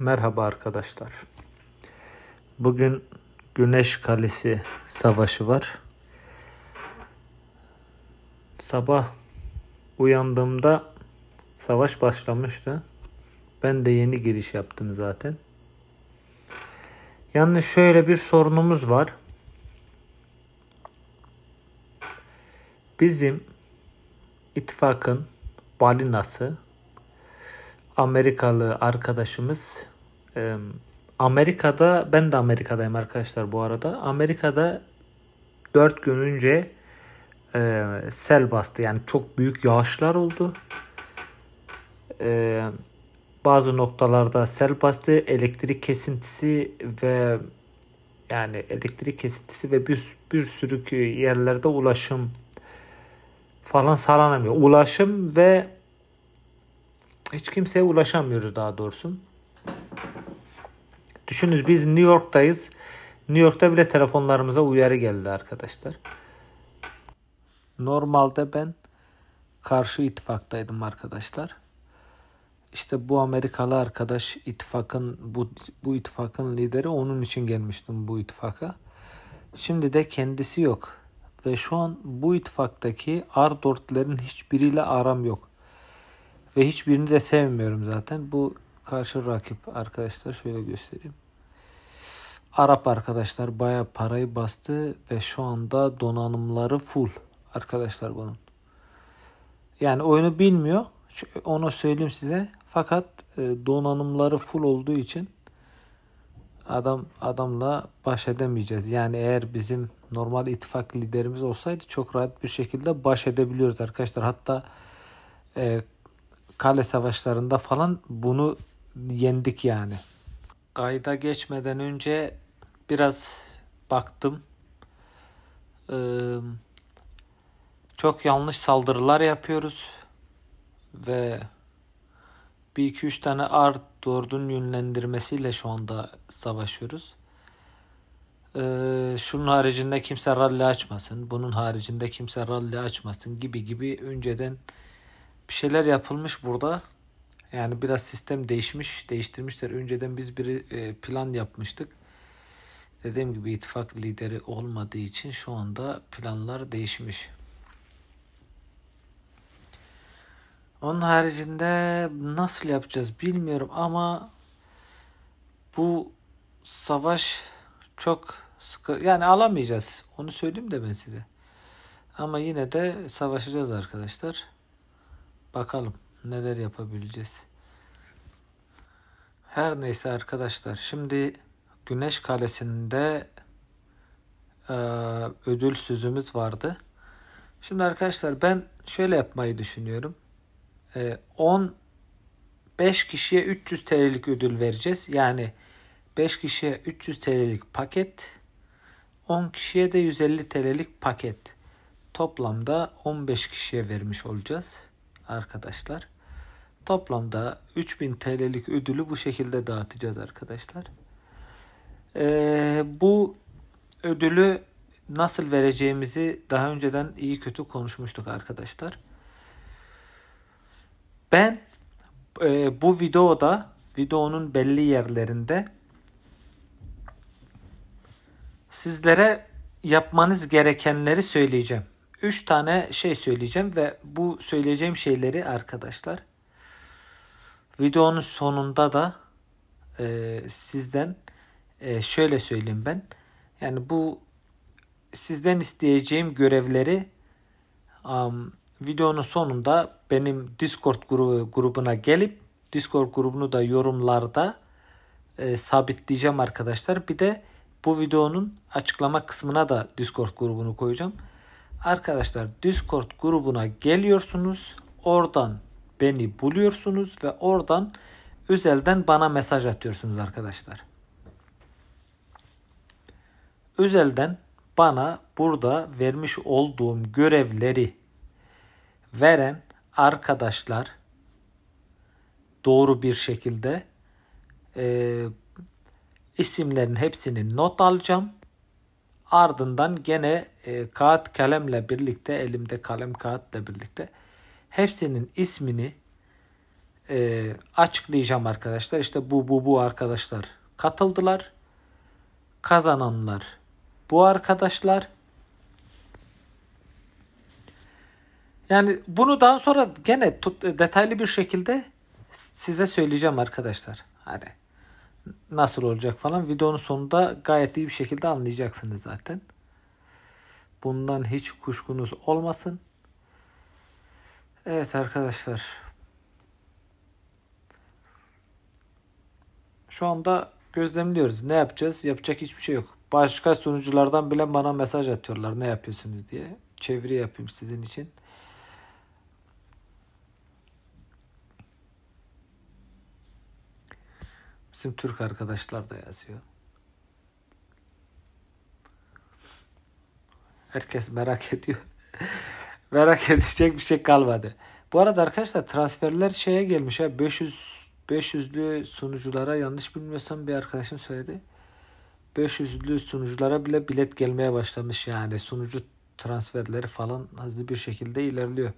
Merhaba arkadaşlar. Bugün Güneş Kalesi Savaşı var. Sabah uyandığımda savaş başlamıştı. Ben de yeni giriş yaptım zaten. Yalnız şöyle bir sorunumuz var. Bizim ittifakın balinası Amerikalı arkadaşımız Amerika'da ben de Amerika'dayım arkadaşlar bu arada. Amerika'da 4 gün önce e, sel bastı. Yani çok büyük yağışlar oldu. E, bazı noktalarda sel bastı. Elektrik kesintisi ve yani elektrik kesintisi ve bir, bir sürü yerlerde ulaşım falan sağlanamıyor. Ulaşım ve hiç kimseye ulaşamıyoruz daha doğrusu. Düşünün biz New York'tayız. New York'ta bile telefonlarımıza uyarı geldi arkadaşlar. Normalde ben karşı ittifaktaydım arkadaşlar. İşte bu Amerikalı arkadaş ittifakın bu bu ittifakın lideri onun için gelmiştim bu ittifaka. Şimdi de kendisi yok ve şu an bu ittifaktaki Ardortlerin hiçbiriyle aram yok. Ve hiçbirini de sevmiyorum zaten. Bu karşı rakip arkadaşlar şöyle göstereyim. Arap arkadaşlar baya parayı bastı ve şu anda donanımları full arkadaşlar bunun. Yani oyunu bilmiyor. Onu söyleyeyim size. Fakat e, donanımları full olduğu için adam adamla baş edemeyeceğiz. Yani eğer bizim normal ittifak liderimiz olsaydı çok rahat bir şekilde baş edebiliyoruz arkadaşlar. Hatta e, kale savaşlarında falan bunu yendik yani. Kayda geçmeden önce biraz baktım. Ee, çok yanlış saldırılar yapıyoruz ve bir iki üç tane art dördün yönlendirmesiyle şu anda savaşıyoruz. Ee, şunun haricinde kimse ralli açmasın, bunun haricinde kimse ralli açmasın gibi gibi önceden bir şeyler yapılmış burada. Yani biraz sistem değişmiş, değiştirmişler. Önceden biz bir e, plan yapmıştık. Dediğim gibi ittifak lideri olmadığı için şu anda planlar değişmiş. Onun haricinde nasıl yapacağız bilmiyorum ama bu savaş çok sıkı yani alamayacağız. Onu söyleyeyim de ben size. Ama yine de savaşacağız arkadaşlar. Bakalım neler yapabileceğiz. Her neyse arkadaşlar şimdi Güneş Kalesi'nde e, ödül sözümüz vardı. Şimdi arkadaşlar ben şöyle yapmayı düşünüyorum. E, 10 kişiye 300 TL'lik ödül vereceğiz. Yani 5 kişiye 300 TL'lik paket, 10 kişiye de 150 TL'lik paket. Toplamda 15 kişiye vermiş olacağız arkadaşlar. Toplamda 3000 TL'lik ödülü bu şekilde dağıtacağız arkadaşlar. Ee, bu ödülü nasıl vereceğimizi daha önceden iyi kötü konuşmuştuk arkadaşlar. Ben e, bu videoda videonun belli yerlerinde sizlere yapmanız gerekenleri söyleyeceğim. 3 tane şey söyleyeceğim ve bu söyleyeceğim şeyleri arkadaşlar videonun sonunda da e, sizden e, şöyle söyleyeyim ben. Yani bu sizden isteyeceğim görevleri um, videonun sonunda benim Discord grubu, grubuna gelip Discord grubunu da yorumlarda e, sabitleyeceğim arkadaşlar. Bir de bu videonun açıklama kısmına da Discord grubunu koyacağım. Arkadaşlar Discord grubuna geliyorsunuz. Oradan beni buluyorsunuz ve oradan özelden bana mesaj atıyorsunuz arkadaşlar. Özelden bana burada vermiş olduğum görevleri veren arkadaşlar doğru bir şekilde e, isimlerin hepsini not alacağım Ardından gene e, kağıt kalemle birlikte elimde kalem kağıtla birlikte hepsinin ismini e, açıklayacağım arkadaşlar. İşte bu bu bu arkadaşlar katıldılar. Kazananlar bu arkadaşlar. Yani bunu daha sonra gene tut, detaylı bir şekilde size söyleyeceğim arkadaşlar. Hani nasıl olacak falan videonun sonunda gayet iyi bir şekilde anlayacaksınız zaten. Bundan hiç kuşkunuz olmasın. Evet arkadaşlar. Şu anda gözlemliyoruz. Ne yapacağız? Yapacak hiçbir şey yok. Başka sunuculardan bile bana mesaj atıyorlar ne yapıyorsunuz diye. Çeviri yapayım sizin için. Bizim Türk arkadaşlar da yazıyor. Herkes merak ediyor. merak edecek bir şey kalmadı. Bu arada arkadaşlar transferler şeye gelmiş ya 500 500'lü sunuculara yanlış bilmiyorsam bir arkadaşım söyledi. 500'lü sunuculara bile bilet gelmeye başlamış yani sunucu transferleri falan hızlı bir şekilde ilerliyor.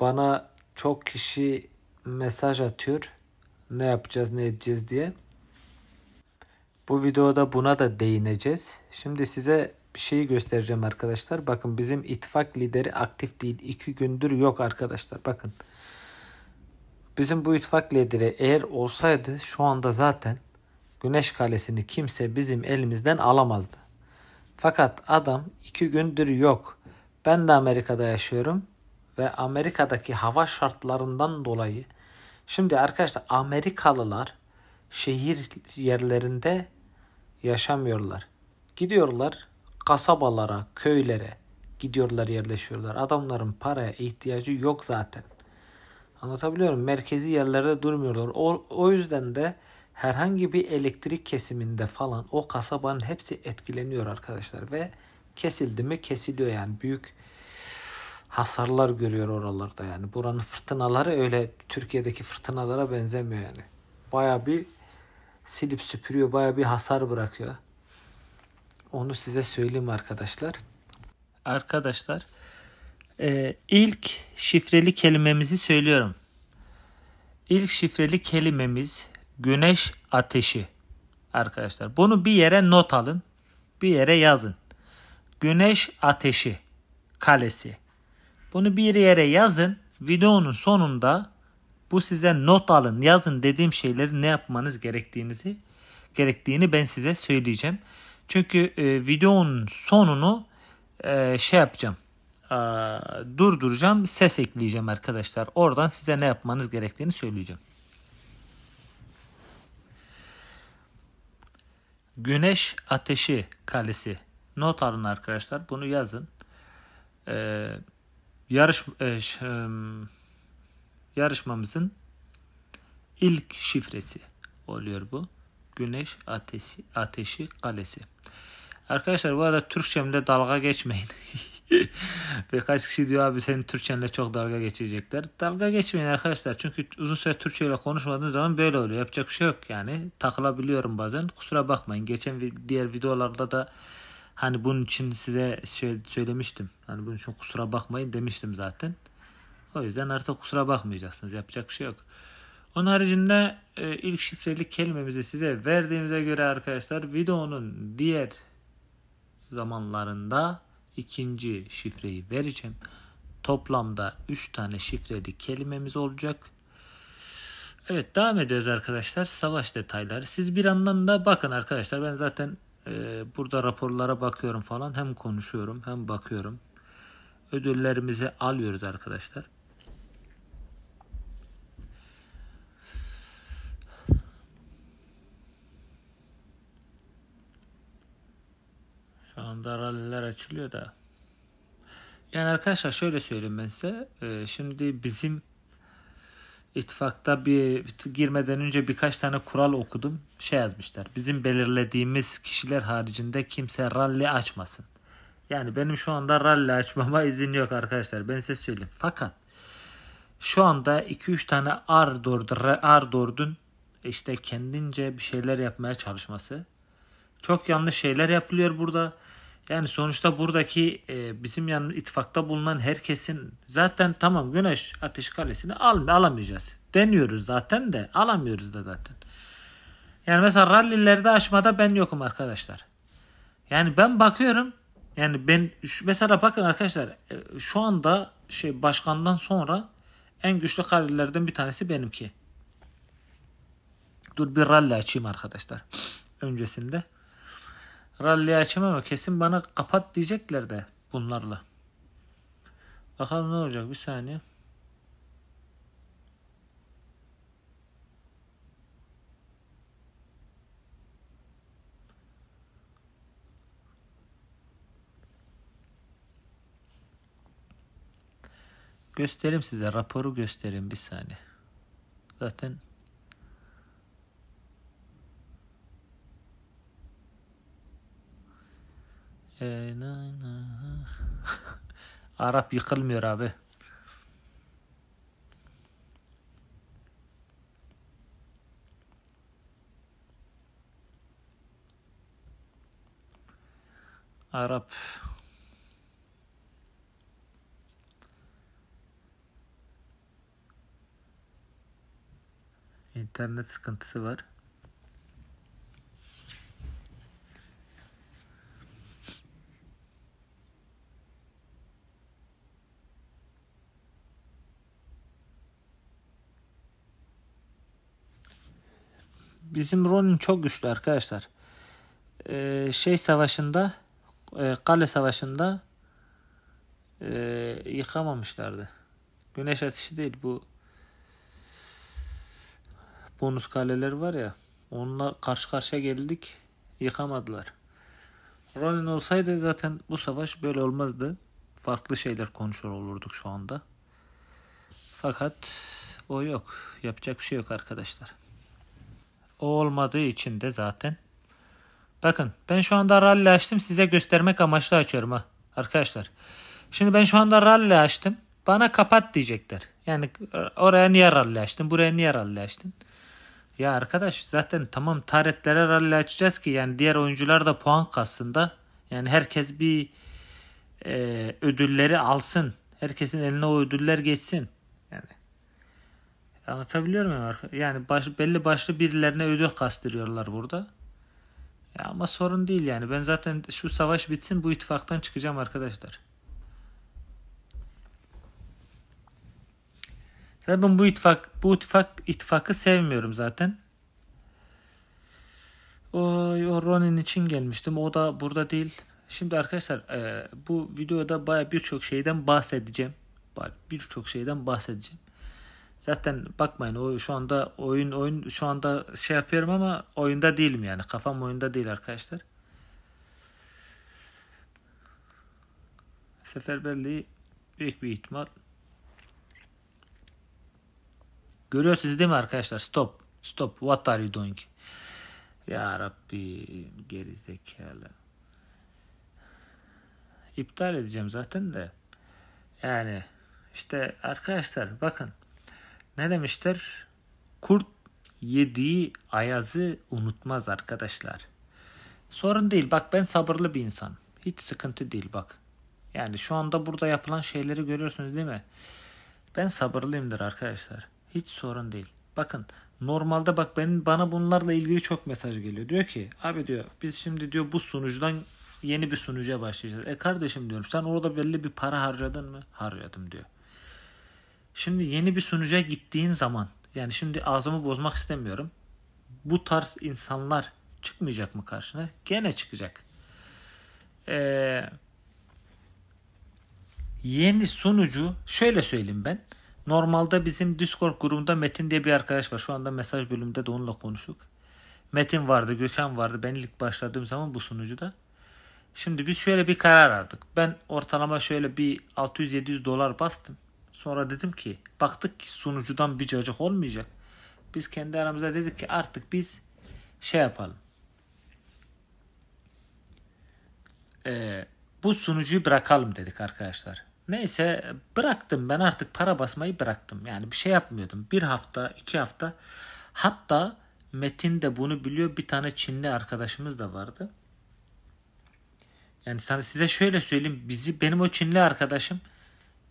Bana çok kişi mesaj atıyor ne yapacağız ne edeceğiz diye. Bu videoda buna da değineceğiz. Şimdi size bir şeyi göstereceğim arkadaşlar. Bakın bizim itfak lideri aktif değil. iki gündür yok arkadaşlar. Bakın. Bizim bu itfak lideri eğer olsaydı şu anda zaten Güneş Kalesi'ni kimse bizim elimizden alamazdı. Fakat adam iki gündür yok. Ben de Amerika'da yaşıyorum ve Amerika'daki hava şartlarından dolayı Şimdi arkadaşlar Amerikalılar şehir yerlerinde yaşamıyorlar. Gidiyorlar kasabalara, köylere gidiyorlar yerleşiyorlar. Adamların paraya ihtiyacı yok zaten. Anlatabiliyorum. Merkezi yerlerde durmuyorlar. O, o yüzden de herhangi bir elektrik kesiminde falan o kasabanın hepsi etkileniyor arkadaşlar ve kesildi mi kesiliyor yani büyük hasarlar görüyor oralarda yani. Buranın fırtınaları öyle Türkiye'deki fırtınalara benzemiyor yani. Baya bir silip süpürüyor, baya bir hasar bırakıyor. Onu size söyleyeyim arkadaşlar. Arkadaşlar e, ilk şifreli kelimemizi söylüyorum. İlk şifreli kelimemiz güneş ateşi. Arkadaşlar bunu bir yere not alın. Bir yere yazın. Güneş ateşi kalesi. Bunu bir yere yazın. Videonun sonunda bu size not alın, yazın dediğim şeyleri ne yapmanız gerektiğinizi gerektiğini ben size söyleyeceğim. Çünkü e, videonun sonunu e, şey yapacağım. E, durduracağım, ses ekleyeceğim arkadaşlar. Oradan size ne yapmanız gerektiğini söyleyeceğim. Güneş Ateşi Kalesi. Not alın arkadaşlar. Bunu yazın. Eee yarış e, ş, e, yarışmamızın ilk şifresi oluyor bu. Güneş ateşi, ateşi kalesi. Arkadaşlar bu arada Türkçemle dalga geçmeyin. Birkaç kişi diyor abi senin Türkçenle çok dalga geçecekler. Dalga geçmeyin arkadaşlar. Çünkü uzun süre Türkçe ile konuşmadığın zaman böyle oluyor. Yapacak bir şey yok yani. Takılabiliyorum bazen. Kusura bakmayın. Geçen diğer videolarda da Hani bunun için size şey söylemiştim. Hani bunun için kusura bakmayın demiştim zaten. O yüzden artık kusura bakmayacaksınız. Yapacak bir şey yok. Onun haricinde e, ilk şifreli kelimemizi size verdiğimize göre arkadaşlar videonun diğer zamanlarında ikinci şifreyi vereceğim. Toplamda 3 tane şifreli kelimemiz olacak. Evet devam ediyoruz arkadaşlar. Savaş detayları. Siz bir yandan da bakın arkadaşlar ben zaten ee, burada raporlara bakıyorum falan hem konuşuyorum hem bakıyorum. Ödüllerimizi alıyoruz arkadaşlar. Şu anda ralliler açılıyor da. Yani arkadaşlar şöyle söyleyeyim ben size. E, şimdi bizim ittifakta bir girmeden önce birkaç tane kural okudum. Şey yazmışlar. Bizim belirlediğimiz kişiler haricinde kimse rally açmasın. Yani benim şu anda rally açmama izin yok arkadaşlar. Ben size söyleyeyim. Fakat şu anda 2-3 tane Ardord'un işte kendince bir şeyler yapmaya çalışması. Çok yanlış şeyler yapılıyor burada. Yani sonuçta buradaki e, bizim yan ittifakta bulunan herkesin zaten tamam Güneş Ateş Kalesi'ni al, alamayacağız. Deniyoruz zaten de alamıyoruz da zaten. Yani mesela rallilerde aşmada ben yokum arkadaşlar. Yani ben bakıyorum yani ben mesela bakın arkadaşlar e, şu anda şey başkandan sonra en güçlü kalelerden bir tanesi benimki. Dur bir rally açayım arkadaşlar. Öncesinde rally açamam. Kesin bana kapat diyecekler de bunlarla. Bakalım ne olacak bir saniye. Göstereyim size raporu göstereyim bir saniye. Zaten عرب يقل ميرابه عرب انترنت كنت سوار Bizim Ronin çok güçlü arkadaşlar. Ee, şey savaşında e, kale savaşında e, yıkamamışlardı. Güneş ateşi değil bu bonus kaleler var ya onunla karşı karşıya geldik yıkamadılar. Ronin olsaydı zaten bu savaş böyle olmazdı. Farklı şeyler konuşur olurduk şu anda. Fakat o yok. Yapacak bir şey yok arkadaşlar. O olmadığı için de zaten. Bakın ben şu anda rally açtım size göstermek amaçlı açıyorum ha arkadaşlar. Şimdi ben şu anda rally açtım. Bana kapat diyecekler. Yani e, oraya niye rally açtın? Buraya niye rally açtın? Ya arkadaş zaten tamam taretlere rally açacağız ki yani diğer oyuncular da puan kassın da yani herkes bir e, ödülleri alsın. Herkesin eline o ödüller geçsin. Anlatabiliyor muyum? Yani baş, belli başlı birilerine ödül kastırıyorlar burada. Ya ama sorun değil yani. Ben zaten şu savaş bitsin bu ittifaktan çıkacağım arkadaşlar. Zaten ben bu ittifak bu ittifak ittifakı sevmiyorum zaten. O, o Ronin için gelmiştim. O da burada değil. Şimdi arkadaşlar e, bu videoda baya birçok şeyden bahsedeceğim. Birçok şeyden bahsedeceğim. Zaten bakmayın o şu anda oyun oyun şu anda şey yapıyorum ama oyunda değilim yani. Kafam oyunda değil arkadaşlar. Seferberliği büyük bir ihtimal. Görüyorsunuz değil mi arkadaşlar? Stop. Stop. What are you doing? Ya Rabbi gerizekalı. İptal edeceğim zaten de. Yani işte arkadaşlar bakın ne demiştir? Kurt yediği ayazı unutmaz arkadaşlar. Sorun değil bak ben sabırlı bir insan. Hiç sıkıntı değil bak. Yani şu anda burada yapılan şeyleri görüyorsunuz değil mi? Ben sabırlıyımdır arkadaşlar. Hiç sorun değil. Bakın normalde bak benim bana bunlarla ilgili çok mesaj geliyor. Diyor ki abi diyor biz şimdi diyor bu sunucudan yeni bir sunucuya başlayacağız. E kardeşim diyorum sen orada belli bir para harcadın mı? Harcadım diyor. Şimdi yeni bir sunucuya gittiğin zaman yani şimdi ağzımı bozmak istemiyorum. Bu tarz insanlar çıkmayacak mı karşına? Gene çıkacak. Ee, yeni sunucu şöyle söyleyeyim ben. Normalde bizim Discord grubunda Metin diye bir arkadaş var. Şu anda mesaj bölümünde de onunla konuştuk. Metin vardı, Gökhan vardı. Ben ilk başladığım zaman bu sunucuda. Şimdi biz şöyle bir karar aldık. Ben ortalama şöyle bir 600-700 dolar bastım. Sonra dedim ki baktık ki sunucudan bir cacık olmayacak. Biz kendi aramızda dedik ki artık biz şey yapalım. Ee, bu sunucuyu bırakalım dedik arkadaşlar. Neyse bıraktım ben artık para basmayı bıraktım. Yani bir şey yapmıyordum. Bir hafta iki hafta hatta Metin de bunu biliyor bir tane Çinli arkadaşımız da vardı. Yani sana size şöyle söyleyeyim bizi benim o Çinli arkadaşım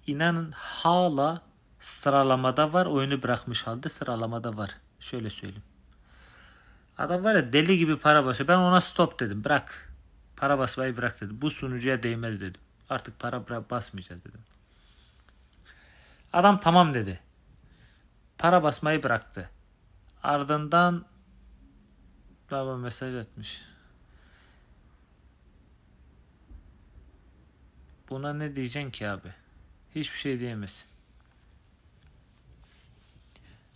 inanın hala sıralamada var. Oyunu bırakmış halde sıralamada var. Şöyle söyleyeyim. Adam var ya deli gibi para basıyor. Ben ona stop dedim. Bırak. Para basmayı bırak dedim. Bu sunucuya değmez dedim. Artık para basmayacağız dedim. Adam tamam dedi. Para basmayı bıraktı. Ardından baba mesaj atmış. Buna ne diyeceksin ki abi? hiçbir şey diyemezsin.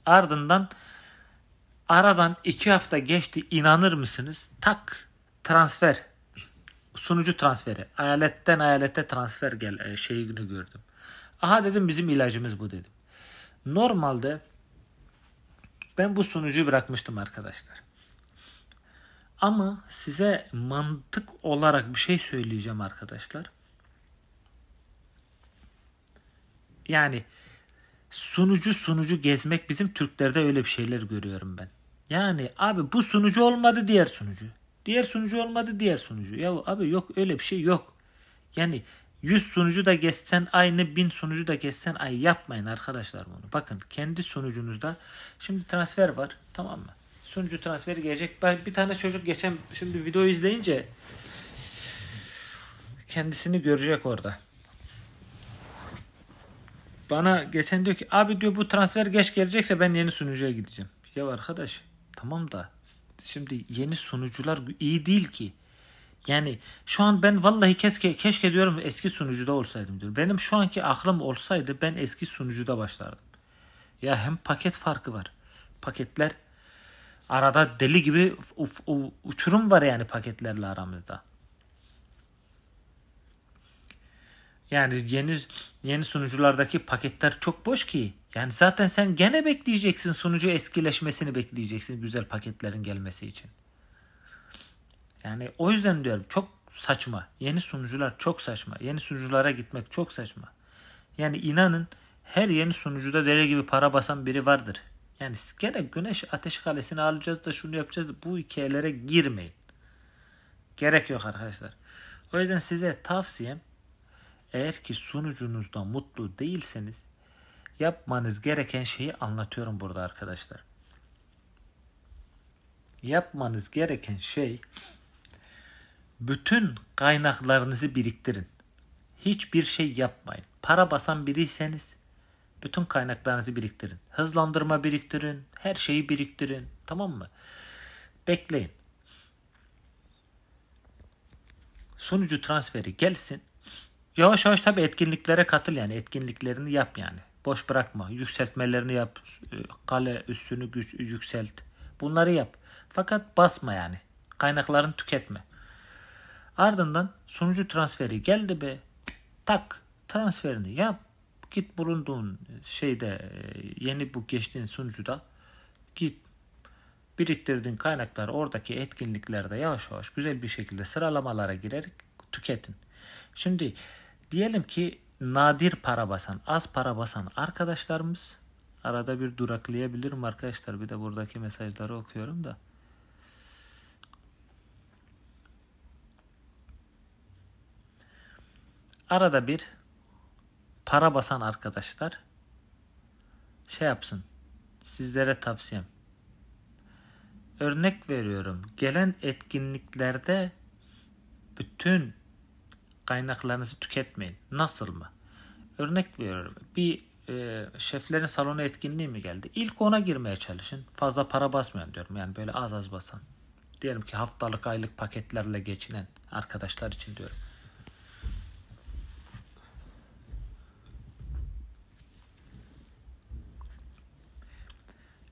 Ardından aradan iki hafta geçti inanır mısınız? Tak transfer sunucu transferi eyaletten eyalete transfer gel e, şeyi günü gördüm. Aha dedim bizim ilacımız bu dedim. Normalde ben bu sunucuyu bırakmıştım arkadaşlar. Ama size mantık olarak bir şey söyleyeceğim arkadaşlar. Yani sunucu sunucu gezmek bizim Türklerde öyle bir şeyler görüyorum ben. Yani abi bu sunucu olmadı diğer sunucu. Diğer sunucu olmadı diğer sunucu. Ya abi yok öyle bir şey yok. Yani 100 sunucu da geçsen aynı 1000 sunucu da geçsen ay yapmayın arkadaşlar bunu. Bakın kendi sunucunuzda şimdi transfer var tamam mı? Sunucu transferi gelecek. Ben bir tane çocuk geçen şimdi video izleyince kendisini görecek orada. Bana geçen diyor ki abi diyor bu transfer geç gelecekse ben yeni sunucuya gideceğim. Ya arkadaş tamam da şimdi yeni sunucular iyi değil ki. Yani şu an ben vallahi keşke, keşke diyorum eski sunucuda olsaydım diyor. Benim şu anki aklım olsaydı ben eski sunucuda başlardım. Ya hem paket farkı var. Paketler arada deli gibi uf, uf, uçurum var yani paketlerle aramızda. Yani yeni yeni sunuculardaki paketler çok boş ki. Yani zaten sen gene bekleyeceksin sunucu eskileşmesini bekleyeceksin güzel paketlerin gelmesi için. Yani o yüzden diyorum çok saçma. Yeni sunucular çok saçma. Yeni sunuculara gitmek çok saçma. Yani inanın her yeni sunucuda deli gibi para basan biri vardır. Yani gene güneş ateş kalesini alacağız da şunu yapacağız da bu hikayelere girmeyin. Gerek yok arkadaşlar. O yüzden size tavsiyem eğer ki sonucunuzda mutlu değilseniz yapmanız gereken şeyi anlatıyorum burada arkadaşlar. Yapmanız gereken şey bütün kaynaklarınızı biriktirin. Hiçbir şey yapmayın. Para basan biriyseniz bütün kaynaklarınızı biriktirin. Hızlandırma biriktirin. Her şeyi biriktirin. Tamam mı? Bekleyin. Sunucu transferi gelsin. Yavaş yavaş tabii etkinliklere katıl yani etkinliklerini yap yani. Boş bırakma. Yükseltmelerini yap. E, kale üstünü güç, yükselt. Bunları yap. Fakat basma yani. Kaynaklarını tüketme. Ardından sunucu transferi geldi be. Tak transferini yap. Git bulunduğun şeyde e, yeni bu geçtiğin sunucuda git biriktirdiğin kaynakları oradaki etkinliklerde yavaş yavaş güzel bir şekilde sıralamalara girerek tüketin. Şimdi Diyelim ki nadir para basan, az para basan arkadaşlarımız arada bir duraklayabilirim arkadaşlar. Bir de buradaki mesajları okuyorum da. Arada bir para basan arkadaşlar şey yapsın. Sizlere tavsiyem. Örnek veriyorum. Gelen etkinliklerde bütün kaynaklarınızı tüketmeyin. Nasıl mı? Örnek veriyorum. Bir e, şeflerin salonu etkinliği mi geldi? İlk ona girmeye çalışın. Fazla para basmayan diyorum. Yani böyle az az basan. Diyelim ki haftalık aylık paketlerle geçinen arkadaşlar için diyorum.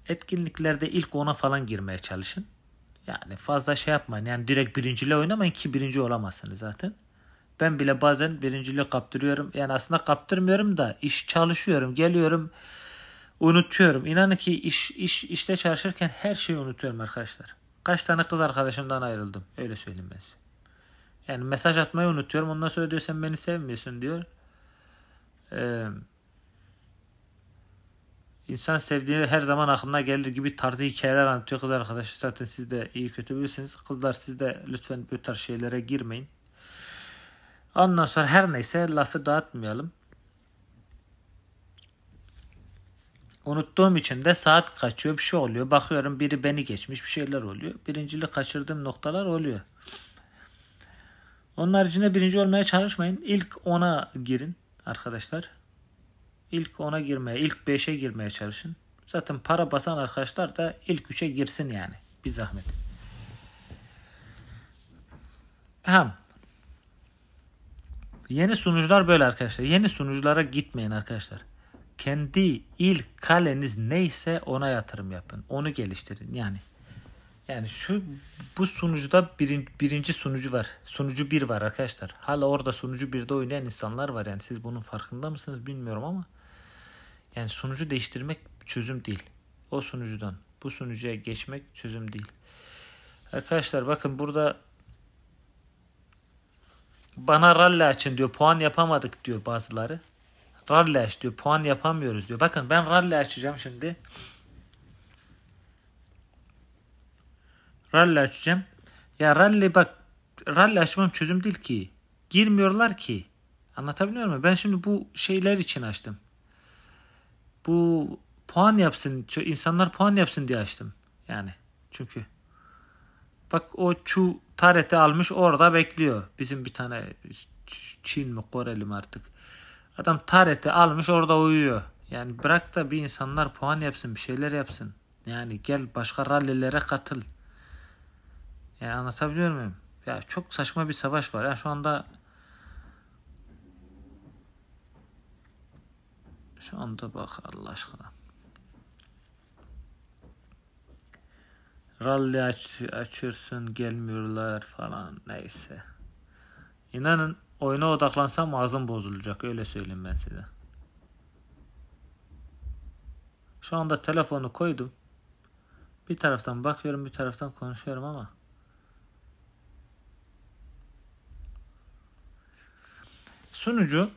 Etkinliklerde ilk ona falan girmeye çalışın. Yani fazla şey yapmayın. Yani direkt birinciyle oynamayın ki birinci olamazsınız zaten. Ben bile bazen birinciliği kaptırıyorum. Yani aslında kaptırmıyorum da iş çalışıyorum, geliyorum, unutuyorum. İnanın ki iş, iş işte çalışırken her şeyi unutuyorum arkadaşlar. Kaç tane kız arkadaşımdan ayrıldım. Öyle söyleyeyim ben Yani mesaj atmayı unutuyorum. Ondan sonra diyor sen beni sevmiyorsun diyor. Ee, insan sevdiğini her zaman aklına gelir gibi tarzı hikayeler anlatıyor kız arkadaşı. Zaten siz de iyi kötü bilirsiniz. Kızlar siz de lütfen bu tarz şeylere girmeyin. Ondan sonra her neyse lafı dağıtmayalım. Unuttuğum için de saat kaçıyor bir şey oluyor. Bakıyorum biri beni geçmiş bir şeyler oluyor. Birinciliği kaçırdığım noktalar oluyor. Onun haricinde birinci olmaya çalışmayın. İlk ona girin arkadaşlar. İlk ona girmeye, ilk 5'e girmeye çalışın. Zaten para basan arkadaşlar da ilk 3'e girsin yani. Bir zahmet. Hem Yeni sunucular böyle arkadaşlar. Yeni sunuculara gitmeyin arkadaşlar. Kendi ilk kaleniz neyse ona yatırım yapın. Onu geliştirin yani. Yani şu bu sunucuda birin, birinci sunucu var. Sunucu bir var arkadaşlar. Hala orada sunucu birde oynayan insanlar var. Yani siz bunun farkında mısınız bilmiyorum ama. Yani sunucu değiştirmek çözüm değil. O sunucudan bu sunucuya geçmek çözüm değil. Arkadaşlar bakın burada bana ralle açın diyor. Puan yapamadık diyor bazıları. Ralle aç diyor. Puan yapamıyoruz diyor. Bakın ben ralle açacağım şimdi. Ralle açacağım. Ya ralle bak ralle açmam çözüm değil ki. Girmiyorlar ki. Anlatabiliyor muyum? Ben şimdi bu şeyler için açtım. Bu puan yapsın, insanlar puan yapsın diye açtım. Yani çünkü Bak o Chu Tarete almış orada bekliyor. Bizim bir tane Çin mi Koreli mi artık. Adam Tarete almış orada uyuyor. Yani bırak da bir insanlar puan yapsın bir şeyler yapsın. Yani gel başka rallilere katıl. Yani anlatabiliyor muyum? Ya çok saçma bir savaş var. Yani şu anda şu anda bak Allah aşkına. rally aç, açırsın gelmiyorlar falan neyse. İnanın oyuna odaklansam ağzım bozulacak öyle söyleyeyim ben size. Şu anda telefonu koydum. Bir taraftan bakıyorum bir taraftan konuşuyorum ama sunucu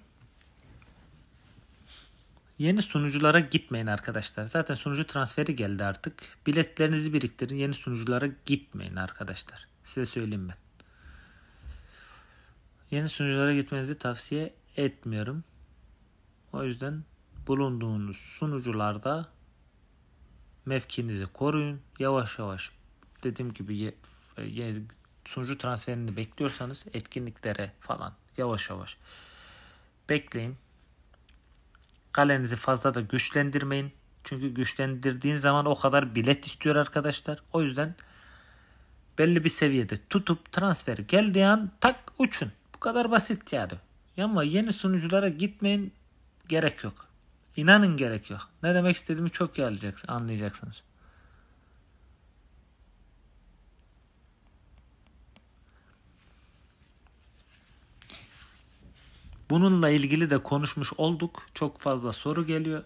Yeni sunuculara gitmeyin arkadaşlar. Zaten sunucu transferi geldi artık. Biletlerinizi biriktirin. Yeni sunuculara gitmeyin arkadaşlar. Size söyleyeyim ben. Yeni sunuculara gitmenizi tavsiye etmiyorum. O yüzden bulunduğunuz sunucularda mevkinizi koruyun. Yavaş yavaş dediğim gibi sunucu transferini bekliyorsanız etkinliklere falan yavaş yavaş bekleyin. Kalenizi fazla da güçlendirmeyin. Çünkü güçlendirdiğin zaman o kadar bilet istiyor arkadaşlar. O yüzden belli bir seviyede tutup transfer geldiği an tak uçun. Bu kadar basit yani. Ama yeni sunuculara gitmeyin gerek yok. İnanın gerek yok. Ne demek istediğimi çok iyi anlayacaksınız. Bununla ilgili de konuşmuş olduk. Çok fazla soru geliyor.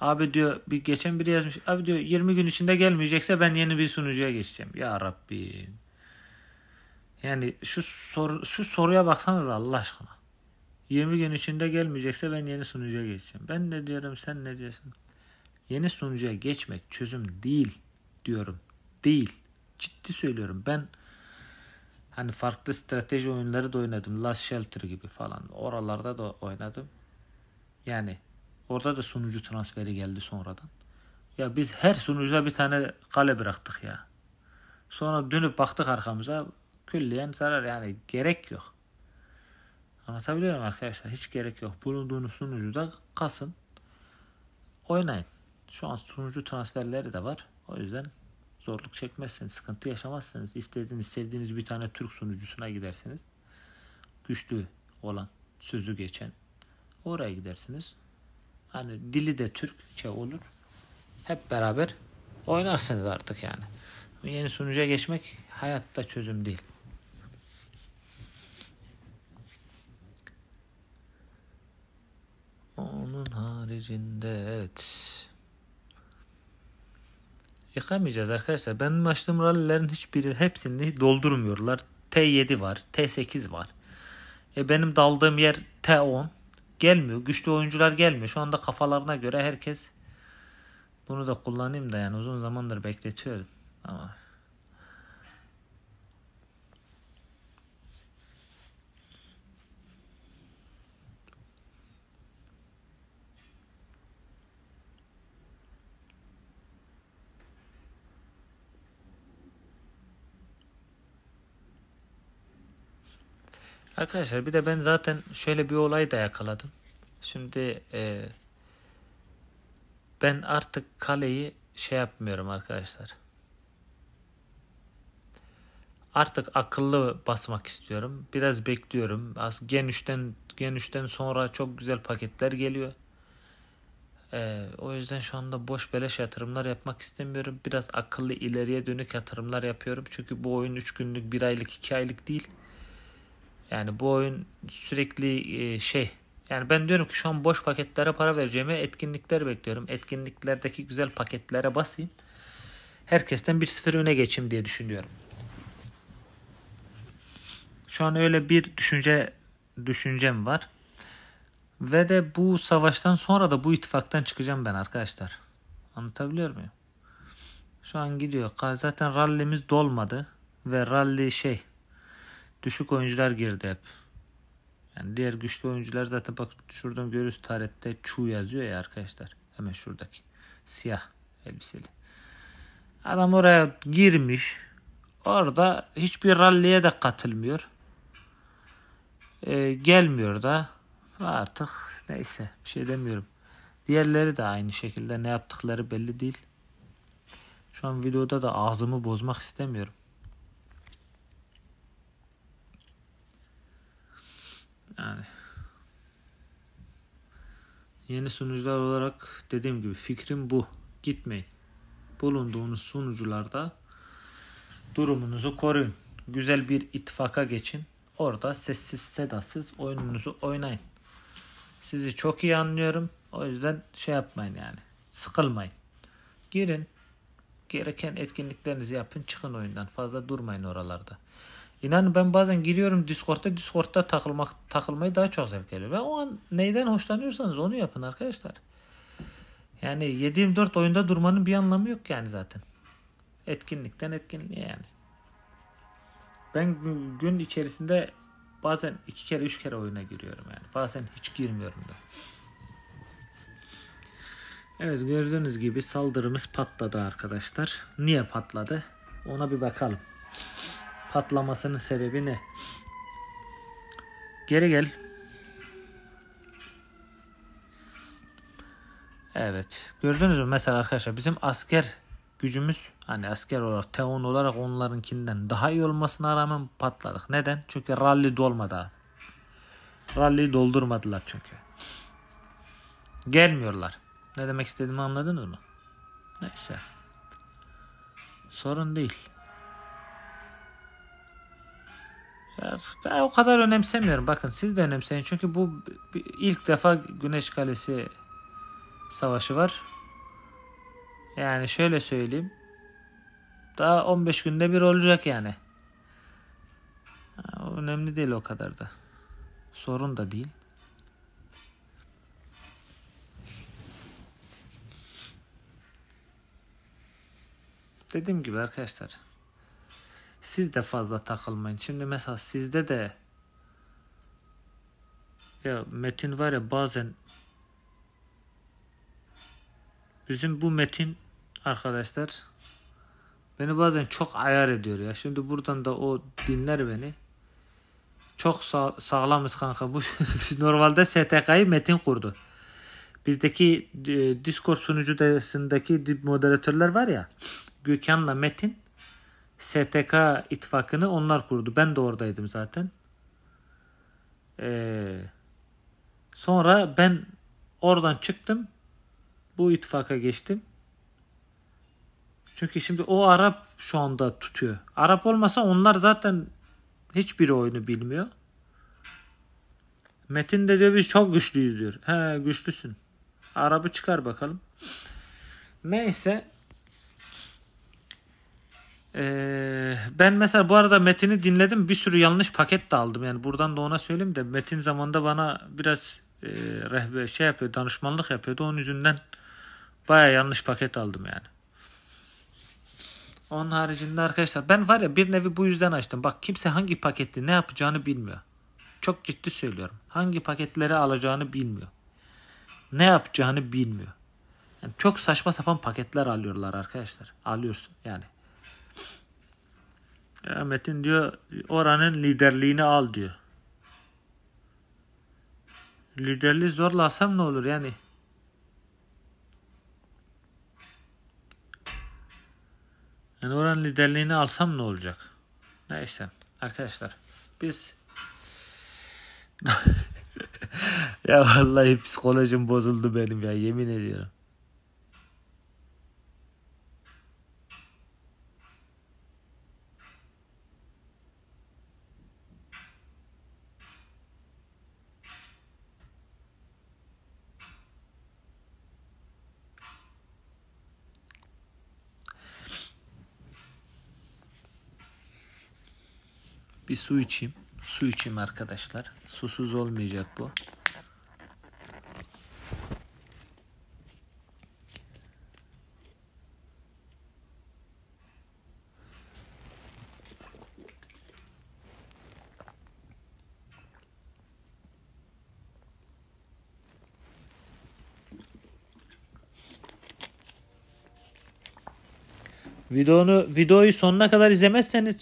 Abi diyor bir geçen biri yazmış. Abi diyor 20 gün içinde gelmeyecekse ben yeni bir sunucuya geçeceğim. Ya Rabbi. Yani şu soru, şu soruya baksanız Allah aşkına. 20 gün içinde gelmeyecekse ben yeni sunucuya geçeceğim. Ben ne diyorum sen ne diyorsun? Yeni sunucuya geçmek çözüm değil diyorum. Değil. Ciddi söylüyorum. Ben hani farklı strateji oyunları da oynadım. Last Shelter gibi falan. Oralarda da oynadım. Yani orada da sunucu transferi geldi sonradan. Ya biz her sunucuda bir tane kale bıraktık ya. Sonra dönüp baktık arkamıza külliyen zarar yani gerek yok. Anlatabiliyorum arkadaşlar hiç gerek yok. Bulunduğunuz sunucuda kasın. Oynayın. Şu an sunucu transferleri de var. O yüzden zorluk çekmezseniz, sıkıntı yaşamazsanız, istediğiniz sevdiğiniz bir tane Türk sunucusuna gidersiniz. Güçlü olan, sözü geçen. Oraya gidersiniz. Hani dili de Türkçe olur. Hep beraber oynarsınız artık yani. Yeni sunucuya geçmek hayatta çözüm değil. Onun haricinde evet Yıkamayacağız arkadaşlar. Benim açtığım rallilerin hiçbiri hepsini doldurmuyorlar. T7 var, T8 var. E benim daldığım yer T10. Gelmiyor. Güçlü oyuncular gelmiyor. Şu anda kafalarına göre herkes bunu da kullanayım da yani uzun zamandır bekletiyorum Ama Arkadaşlar bir de ben zaten şöyle bir olay da yakaladım. Şimdi e, ben artık kaleyi şey yapmıyorum arkadaşlar. Artık akıllı basmak istiyorum. Biraz bekliyorum. Az genişten 3'ten, sonra çok güzel paketler geliyor. Ee, o yüzden şu anda boş beleş yatırımlar yapmak istemiyorum. Biraz akıllı ileriye dönük yatırımlar yapıyorum. Çünkü bu oyun 3 günlük, 1 aylık, 2 aylık değil. Yani bu oyun sürekli e, şey yani ben diyorum ki şu an boş paketlere para vereceğime etkinlikler bekliyorum. Etkinliklerdeki güzel paketlere basayım. Herkesten 1-0 öne geçeyim diye düşünüyorum. Şu an öyle bir düşünce düşüncem var. Ve de bu savaştan sonra da bu ittifaktan çıkacağım ben arkadaşlar. Anlatabiliyor muyum? Şu an gidiyor. Zaten rallimiz dolmadı. Ve rally şey düşük oyuncular girdi hep. Yani diğer güçlü oyuncular zaten bak şuradan görüyoruz tarihte Chu yazıyor ya arkadaşlar. Hemen şuradaki. Siyah elbiseli. Adam oraya girmiş. Orada hiçbir ralliye de katılmıyor. Ee, gelmiyor da artık neyse bir şey demiyorum. Diğerleri de aynı şekilde ne yaptıkları belli değil. Şu an videoda da ağzımı bozmak istemiyorum. yani yeni sunucular olarak dediğim gibi fikrim bu. Gitmeyin. Bulunduğunuz sunucularda durumunuzu koruyun. Güzel bir ittifaka geçin. Orada sessiz sedasız oyununuzu oynayın. Sizi çok iyi anlıyorum. O yüzden şey yapmayın yani. Sıkılmayın. Girin. Gereken etkinliklerinizi yapın. Çıkın oyundan. Fazla durmayın oralarda. İnanın ben bazen giriyorum Discord'da Discord'da takılmak takılmayı daha çok zevk geliyor. Ben o an neyden hoşlanıyorsanız onu yapın arkadaşlar. Yani 7-24 oyunda durmanın bir anlamı yok yani zaten. Etkinlikten etkinliğe yani. Ben gün içerisinde bazen iki kere üç kere oyuna giriyorum yani. Bazen hiç girmiyorum da. Evet gördüğünüz gibi saldırımız patladı arkadaşlar. Niye patladı? Ona bir bakalım patlamasının sebebi ne? Geri gel. Evet. Gördünüz mü mesela arkadaşlar bizim asker gücümüz hani asker olarak teon olarak onlarınkinden daha iyi olmasına rağmen patladık. Neden? Çünkü rally dolmadı abi. doldurmadılar çünkü. Gelmiyorlar. Ne demek istediğimi anladınız mı? Neyse. Sorun değil. Ben o kadar önemsemiyorum. Bakın siz de önemseyin. Çünkü bu ilk defa Güneş Kalesi savaşı var. Yani şöyle söyleyeyim. Daha 15 günde bir olacak yani. Önemli değil o kadar da. Sorun da değil. Dediğim gibi arkadaşlar siz de fazla takılmayın. Şimdi mesela sizde de ya metin var ya bazen bizim bu metin arkadaşlar beni bazen çok ayar ediyor ya. Şimdi buradan da o dinler beni. Çok sağ, sağlamız kanka. Bu biz normalde STK'yı metin kurdu. Bizdeki e, Discord sunucu moderatörler var ya. Gökhan'la Metin STK ittifakını onlar kurdu. Ben de oradaydım zaten. Ee, sonra ben oradan çıktım. Bu ittifaka geçtim. Çünkü şimdi o Arap şu anda tutuyor. Arap olmasa onlar zaten hiçbir oyunu bilmiyor. Metin de diyor biz çok güçlüyüz diyor. He güçlüsün. Arabı çıkar bakalım. Neyse ee, ben mesela bu arada metini dinledim. Bir sürü yanlış paket de aldım. Yani buradan da ona söyleyeyim de metin zamanında bana biraz e, rehber şey yapıyor, danışmanlık yapıyordu. Onun yüzünden baya yanlış paket aldım yani. Onun haricinde arkadaşlar ben var ya bir nevi bu yüzden açtım. Bak kimse hangi paketli ne yapacağını bilmiyor. Çok ciddi söylüyorum. Hangi paketleri alacağını bilmiyor. Ne yapacağını bilmiyor. Yani çok saçma sapan paketler alıyorlar arkadaşlar. Alıyorsun yani. Ya Metin diyor oranın liderliğini al diyor. Liderliği zorlasam ne olur yani? Yani oranın liderliğini alsam ne olacak? Ne işte arkadaşlar biz ya vallahi psikolojim bozuldu benim ya yemin ediyorum. su içeyim. Su içeyim arkadaşlar. Susuz olmayacak bu. Videonu videoyu sonuna kadar izlemezseniz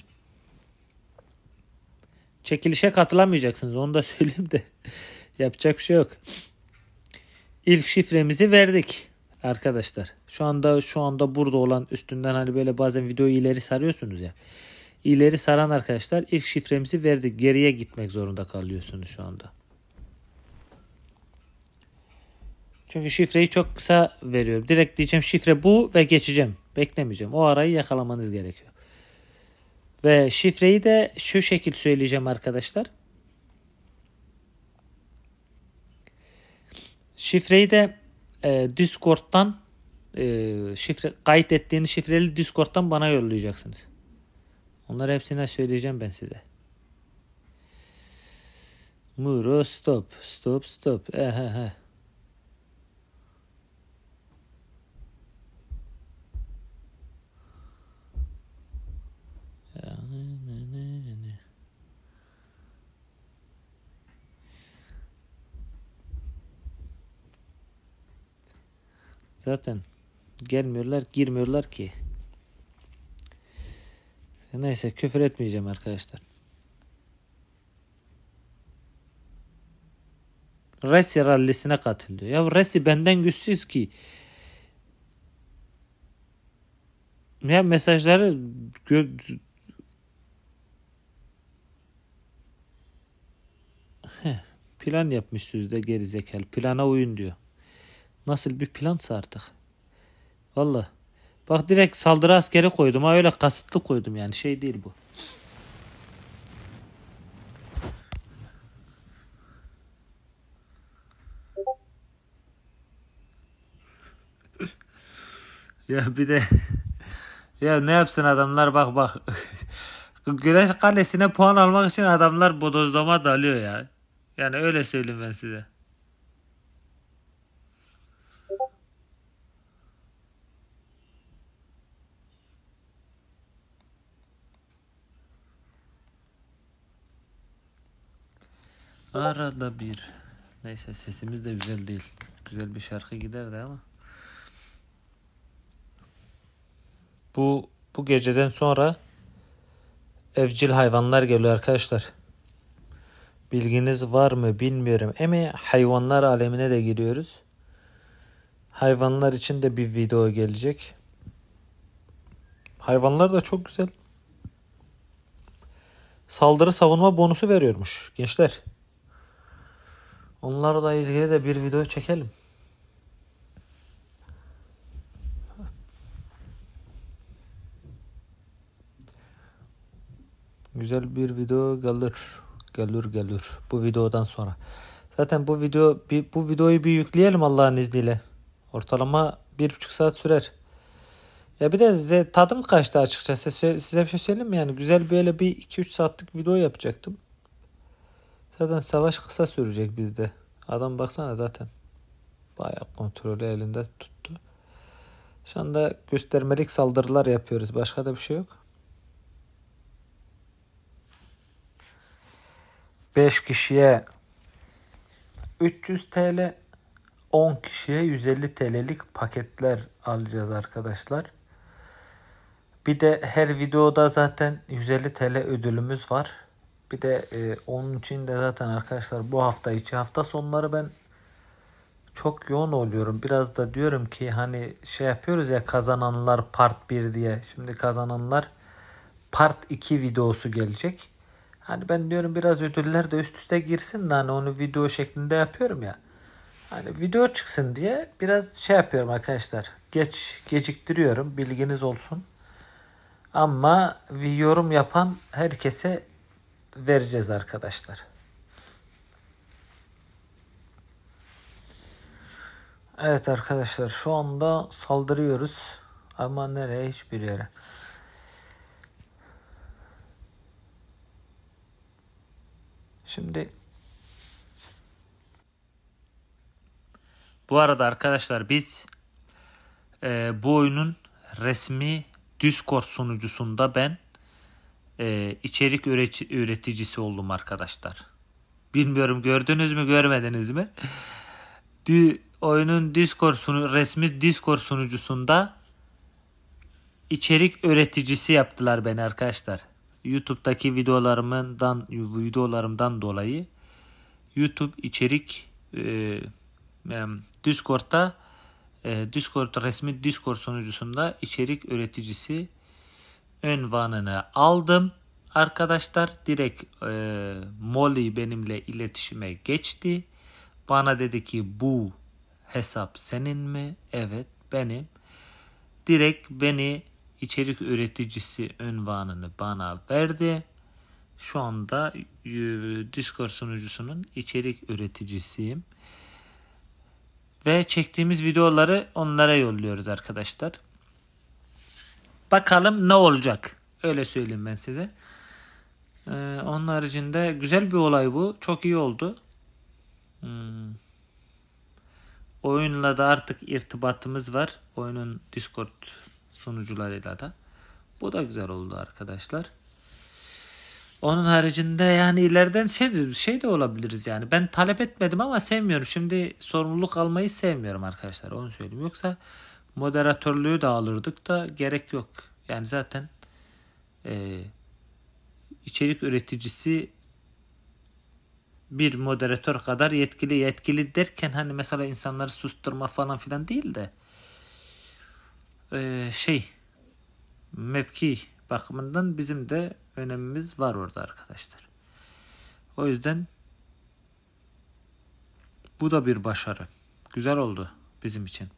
çekilişe katılamayacaksınız. Onu da söyleyeyim de yapacak bir şey yok. İlk şifremizi verdik arkadaşlar. Şu anda şu anda burada olan üstünden hani böyle bazen video ileri sarıyorsunuz ya. İleri saran arkadaşlar ilk şifremizi verdik. Geriye gitmek zorunda kalıyorsunuz şu anda. Çünkü şifreyi çok kısa veriyorum. Direkt diyeceğim şifre bu ve geçeceğim. Beklemeyeceğim. O arayı yakalamanız gerekiyor. Ve şifreyi de şu şekil söyleyeceğim arkadaşlar. Şifreyi de e, Discord'dan e, şifre kayıt şifreli Discord'dan bana yollayacaksınız. Onları hepsine söyleyeceğim ben size. Muro stop stop stop. Ehehe. Zaten gelmiyorlar, girmiyorlar ki. Neyse küfür etmeyeceğim arkadaşlar. Resi rallisine katıl Ya Resi benden güçsüz ki. Ya mesajları gö- plan yapmışsınız da gerizekalı. Plana uyun diyor. Nasıl bir plansa artık. Valla. Bak direkt saldırı askeri koydum ha öyle kasıtlı koydum yani şey değil bu. ya bir de ya ne yapsın adamlar bak bak. Güneş Kalesi'ne puan almak için adamlar bodozlama dalıyor ya. Yani öyle söyleyeyim ben size. Arada bir. Neyse sesimiz de güzel değil. Güzel bir şarkı giderdi ama. Bu bu geceden sonra evcil hayvanlar geliyor arkadaşlar. Bilginiz var mı bilmiyorum. Emi hayvanlar alemine de giriyoruz. Hayvanlar için de bir video gelecek. Hayvanlar da çok güzel. Saldırı savunma bonusu veriyormuş gençler. Onlarla ilgili de bir video çekelim. Güzel bir video gelir. Gelir gelir bu videodan sonra. Zaten bu video bir, bu videoyu bir yükleyelim Allah'ın izniyle. Ortalama bir buçuk saat sürer. Ya bir de tadım kaçtı açıkçası. Size bir şey söyleyeyim mi? Yani güzel böyle bir iki üç saatlik video yapacaktım. Zaten savaş kısa sürecek bizde. Adam baksana zaten bayağı kontrolü elinde tuttu. Şu anda göstermelik saldırılar yapıyoruz. Başka da bir şey yok. 5 kişiye 300 TL 10 kişiye 150 TL'lik paketler alacağız arkadaşlar. Bir de her videoda zaten 150 TL ödülümüz var. Bir de e, onun için de zaten arkadaşlar bu hafta içi hafta sonları ben çok yoğun oluyorum. Biraz da diyorum ki hani şey yapıyoruz ya kazananlar part 1 diye. Şimdi kazananlar part 2 videosu gelecek. Hani ben diyorum biraz ödüller de üst üste girsin de hani onu video şeklinde yapıyorum ya. Hani video çıksın diye biraz şey yapıyorum arkadaşlar. Geç geciktiriyorum bilginiz olsun. Ama yorum yapan herkese vereceğiz arkadaşlar. Evet arkadaşlar şu anda saldırıyoruz ama nereye hiçbir yere. Şimdi bu arada arkadaşlar biz e, bu oyunun resmi Discord sunucusunda ben e, içerik üreticisi oldum arkadaşlar. Bilmiyorum gördünüz mü görmediniz mi? Di, oyunun Discord sunu, resmi Discord sunucusunda içerik üreticisi yaptılar beni arkadaşlar. YouTube'daki videolarımdan videolarımdan dolayı YouTube içerik e, e, Discord'da e, Discord resmi Discord sunucusunda içerik üreticisi ünvanını aldım. Arkadaşlar direkt e, Molly benimle iletişime geçti. Bana dedi ki bu hesap senin mi? Evet benim. Direkt beni içerik üreticisi ünvanını bana verdi. Şu anda e, Discord sunucusunun içerik üreticisiyim. Ve çektiğimiz videoları onlara yolluyoruz arkadaşlar. Bakalım ne olacak. Öyle söyleyeyim ben size. Ee, onun haricinde güzel bir olay bu. Çok iyi oldu. Hmm. Oyunla da artık irtibatımız var. Oyunun Discord sunucularıyla da. Bu da güzel oldu arkadaşlar. Onun haricinde yani ileriden şey, şey de olabiliriz yani. Ben talep etmedim ama sevmiyorum. Şimdi sorumluluk almayı sevmiyorum arkadaşlar. Onu söyleyeyim. Yoksa moderatörlüğü de alırdık da gerek yok. Yani zaten e, içerik üreticisi bir moderatör kadar yetkili yetkili derken hani mesela insanları susturma falan filan değil de e, şey mevki bakımından bizim de önemimiz var orada arkadaşlar. O yüzden bu da bir başarı. Güzel oldu bizim için.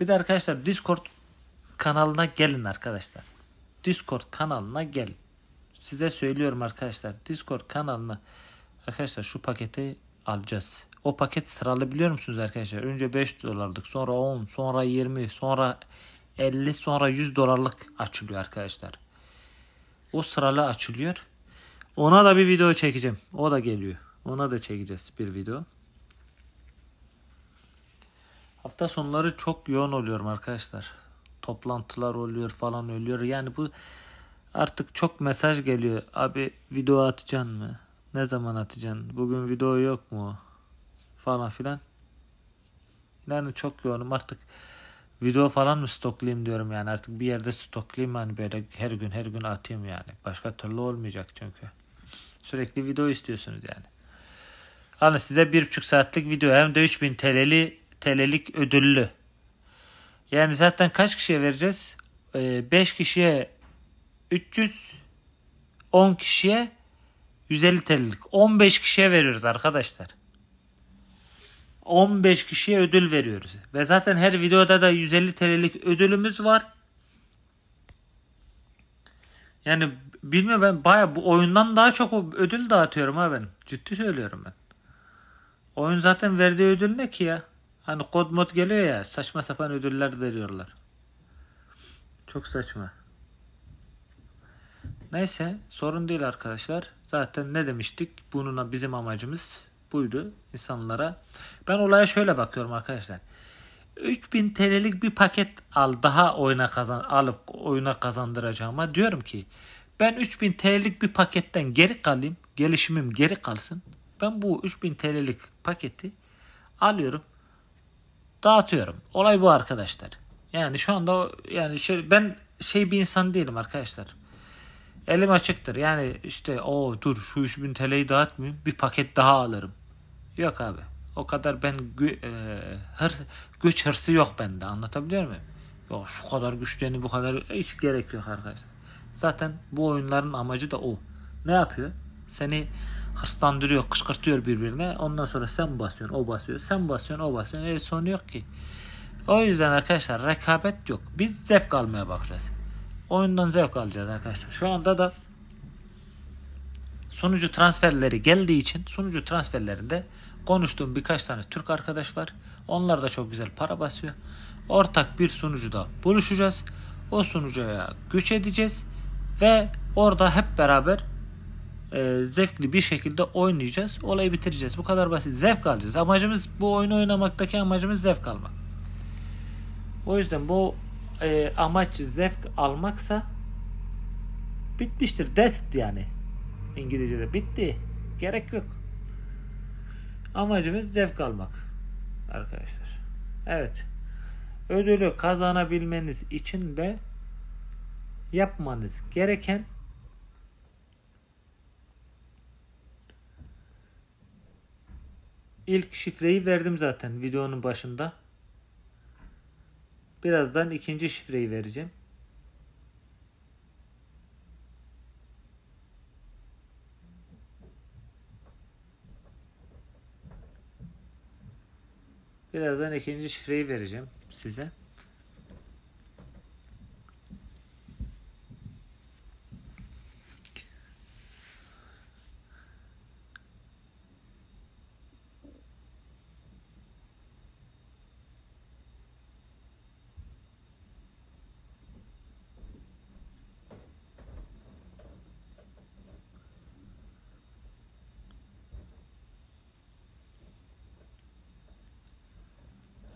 Bir de arkadaşlar Discord kanalına gelin arkadaşlar. Discord kanalına gelin. Size söylüyorum arkadaşlar. Discord kanalına arkadaşlar şu paketi alacağız. O paket sıralı biliyor musunuz arkadaşlar? Önce 5 dolarlık, sonra 10, sonra 20, sonra 50, sonra 100 dolarlık açılıyor arkadaşlar. O sıralı açılıyor. Ona da bir video çekeceğim. O da geliyor. Ona da çekeceğiz bir video. Hafta sonları çok yoğun oluyorum arkadaşlar. Toplantılar oluyor falan oluyor. Yani bu artık çok mesaj geliyor. Abi video atacaksın mı? Ne zaman atacaksın? Bugün video yok mu? Falan filan. Yani çok yoğunum artık video falan mı stoklayayım diyorum yani artık bir yerde stoklayayım hani böyle her gün her gün atayım yani. Başka türlü olmayacak çünkü. Sürekli video istiyorsunuz yani. Hani size bir buçuk saatlik video hem de 3000 TL'li TL'lik ödüllü. Yani zaten kaç kişiye vereceğiz? 5 ee, kişiye 300, 10 kişiye 150 TL'lik. 15 kişiye veriyoruz arkadaşlar. 15 kişiye ödül veriyoruz. Ve zaten her videoda da 150 TL'lik ödülümüz var. Yani bilmiyorum ben baya bu oyundan daha çok ödül dağıtıyorum ha ben. Ciddi söylüyorum ben. Oyun zaten verdiği ödül ne ki ya? Hani kod mod geliyor ya saçma sapan ödüller veriyorlar. Çok saçma. Neyse sorun değil arkadaşlar. Zaten ne demiştik? Bununla bizim amacımız buydu insanlara. Ben olaya şöyle bakıyorum arkadaşlar. 3000 TL'lik bir paket al daha oyuna kazan alıp oyuna kazandıracağıma diyorum ki ben 3000 TL'lik bir paketten geri kalayım. Gelişimim geri kalsın. Ben bu 3000 TL'lik paketi alıyorum dağıtıyorum. Olay bu arkadaşlar. Yani şu anda yani şey, ben şey bir insan değilim arkadaşlar. Elim açıktır. Yani işte o dur şu 3000 TL'yi dağıtmayayım bir paket daha alırım. Yok abi. O kadar ben gü, e, hırs, güç hırsı yok bende anlatabiliyor muyum? Yok şu kadar güçlerini bu kadar hiç gerek yok arkadaşlar. Zaten bu oyunların amacı da o. Ne yapıyor? Seni hırslandırıyor, kışkırtıyor birbirine. Ondan sonra sen basıyorsun, o basıyor, sen basıyorsun, o basıyor. E sonu yok ki. O yüzden arkadaşlar rekabet yok. Biz zevk almaya bakacağız. Oyundan zevk alacağız arkadaşlar. Şu anda da sunucu transferleri geldiği için sunucu transferlerinde konuştuğum birkaç tane Türk arkadaş var. Onlar da çok güzel para basıyor. Ortak bir sunucuda buluşacağız. O sunucuya güç edeceğiz ve orada hep beraber e, zevkli bir şekilde oynayacağız. Olayı bitireceğiz. Bu kadar basit. Zevk alacağız. Amacımız bu oyunu oynamaktaki amacımız zevk almak. O yüzden bu e, amaç zevk almaksa bitmiştir. Dest yani. İngilizce'de bitti. Gerek yok. Amacımız zevk almak. Arkadaşlar. Evet. Ödülü kazanabilmeniz için de yapmanız gereken İlk şifreyi verdim zaten videonun başında. Birazdan ikinci şifreyi vereceğim. Birazdan ikinci şifreyi vereceğim size.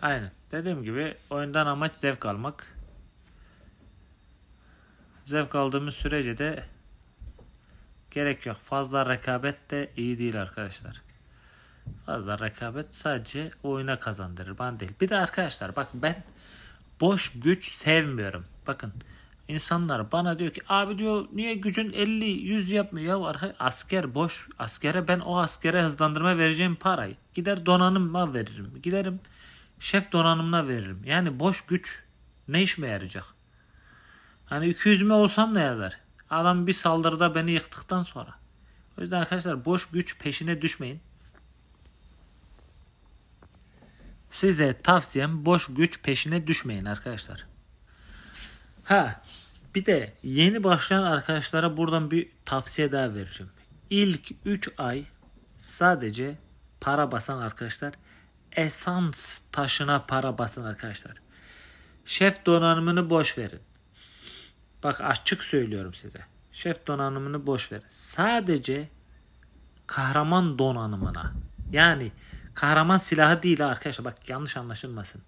Aynen. Dediğim gibi oyundan amaç zevk almak. Zevk aldığımız sürece de gerek yok. Fazla rekabet de iyi değil arkadaşlar. Fazla rekabet sadece oyuna kazandırır. Bana değil. Bir de arkadaşlar bak ben boş güç sevmiyorum. Bakın insanlar bana diyor ki abi diyor niye gücün 50 100 yapmıyor ya asker boş askere ben o askere hızlandırma vereceğim parayı gider donanıma veririm giderim şef donanımına veririm. Yani boş güç ne işime yarayacak? Hani 200 mi olsam ne yazar? Adam bir saldırıda beni yıktıktan sonra. O yüzden arkadaşlar boş güç peşine düşmeyin. Size tavsiyem boş güç peşine düşmeyin arkadaşlar. Ha bir de yeni başlayan arkadaşlara buradan bir tavsiye daha vereceğim. İlk 3 ay sadece para basan arkadaşlar esans taşına para basın arkadaşlar. Şef donanımını boş verin. Bak açık söylüyorum size. Şef donanımını boş verin. Sadece kahraman donanımına. Yani kahraman silahı değil arkadaşlar. Bak yanlış anlaşılmasın.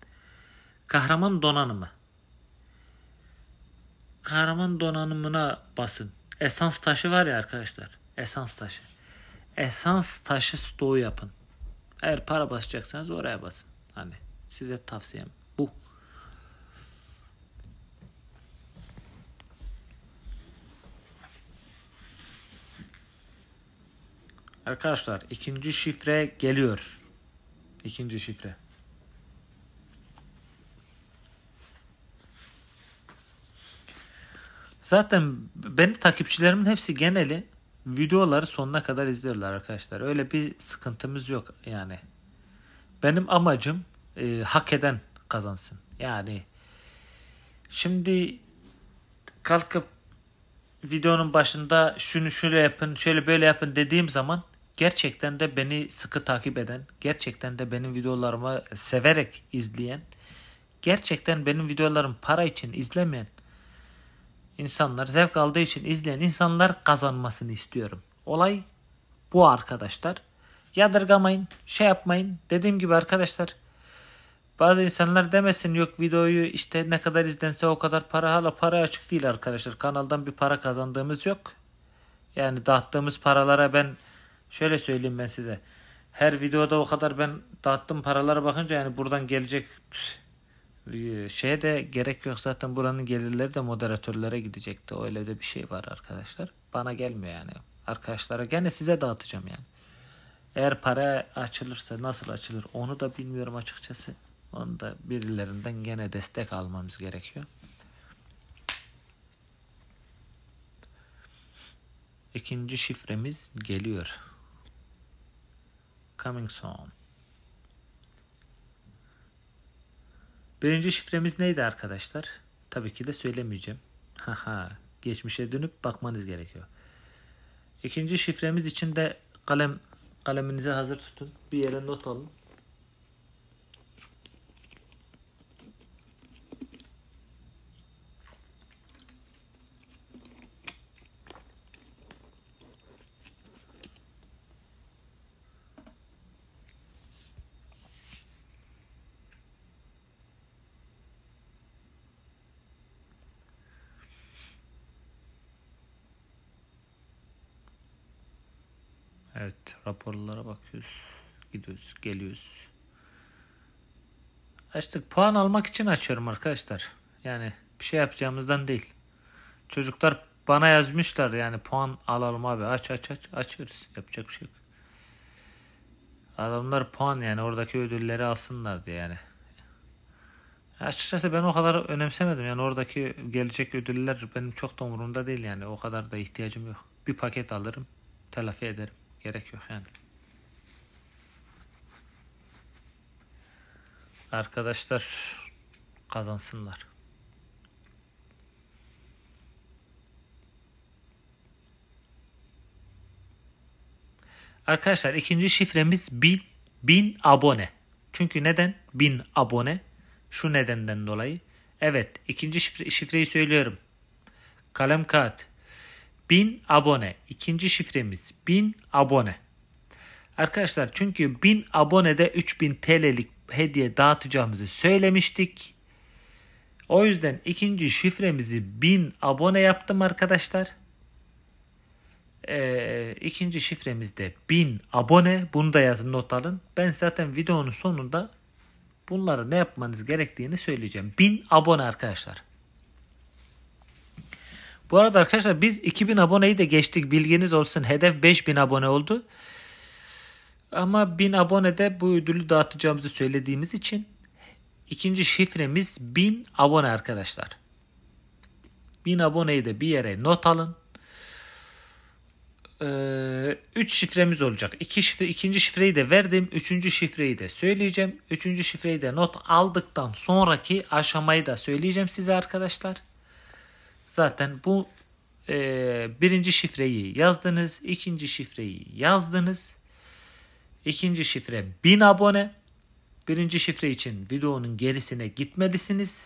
Kahraman donanımı. Kahraman donanımına basın. Esans taşı var ya arkadaşlar. Esans taşı. Esans taşı stoğu yapın. Eğer para basacaksanız oraya basın. Hani size tavsiyem bu. Arkadaşlar ikinci şifre geliyor. İkinci şifre. Zaten benim takipçilerimin hepsi geneli videoları sonuna kadar izliyorlar arkadaşlar. Öyle bir sıkıntımız yok yani. Benim amacım e, hak eden kazansın. Yani şimdi kalkıp videonun başında şunu şöyle yapın, şöyle böyle yapın dediğim zaman gerçekten de beni sıkı takip eden, gerçekten de benim videolarımı severek izleyen, gerçekten benim videolarım para için izlemeyen insanlar, zevk aldığı için izleyen insanlar kazanmasını istiyorum. Olay bu arkadaşlar. Yadırgamayın, şey yapmayın. Dediğim gibi arkadaşlar bazı insanlar demesin yok videoyu işte ne kadar izlense o kadar para hala para açık değil arkadaşlar. Kanaldan bir para kazandığımız yok. Yani dağıttığımız paralara ben şöyle söyleyeyim ben size. Her videoda o kadar ben dağıttım paralara bakınca yani buradan gelecek ee, şeye de gerek yok zaten buranın gelirleri de moderatörlere gidecekti. Öyle de bir şey var arkadaşlar. Bana gelmiyor yani. Arkadaşlara gene size dağıtacağım yani. Eğer para açılırsa nasıl açılır onu da bilmiyorum açıkçası. Onu da birilerinden gene destek almamız gerekiyor. İkinci şifremiz geliyor. Coming soon. Birinci şifremiz neydi arkadaşlar? Tabii ki de söylemeyeceğim. Haha, geçmişe dönüp bakmanız gerekiyor. İkinci şifremiz için de kalem kaleminizi hazır tutun. Bir yere not alın. raporlara bakıyoruz. Gidiyoruz, geliyoruz. Açtık. Puan almak için açıyorum arkadaşlar. Yani bir şey yapacağımızdan değil. Çocuklar bana yazmışlar yani puan alalım abi. Aç aç aç. Açıyoruz. Yapacak bir şey yok. Adamlar puan yani oradaki ödülleri alsınlar diye yani. Açıkçası ben o kadar önemsemedim. Yani oradaki gelecek ödüller benim çok da umurumda değil yani. O kadar da ihtiyacım yok. Bir paket alırım, telafi ederim. Gerek yok yani. Arkadaşlar kazansınlar. Arkadaşlar ikinci şifremiz 1000 bin abone. Çünkü neden 1000 abone? Şu nedenden dolayı. Evet ikinci şifre, şifreyi söylüyorum. Kalem kağıt 1000 abone. İkinci şifremiz 1000 abone. Arkadaşlar çünkü 1000 abonede 3000 TL'lik hediye dağıtacağımızı söylemiştik. O yüzden ikinci şifremizi 1000 abone yaptım arkadaşlar. Ee, ikinci şifremizde 1000 abone. Bunu da yazın not alın. Ben zaten videonun sonunda bunları ne yapmanız gerektiğini söyleyeceğim. 1000 abone arkadaşlar. Bu arada arkadaşlar biz 2000 aboneyi de geçtik. Bilginiz olsun. Hedef 5000 abone oldu. Ama 1000 abonede bu ödülü dağıtacağımızı söylediğimiz için ikinci şifremiz 1000 abone arkadaşlar. 1000 aboneyi de bir yere not alın. 3 ee, şifremiz olacak. İki şifre, ikinci şifreyi de verdim. Üçüncü şifreyi de söyleyeceğim. Üçüncü şifreyi de not aldıktan sonraki aşamayı da söyleyeceğim size arkadaşlar. Zaten bu e, birinci şifreyi yazdınız, ikinci şifreyi yazdınız. İkinci şifre 1000 abone. Birinci şifre için videonun gerisine gitmelisiniz.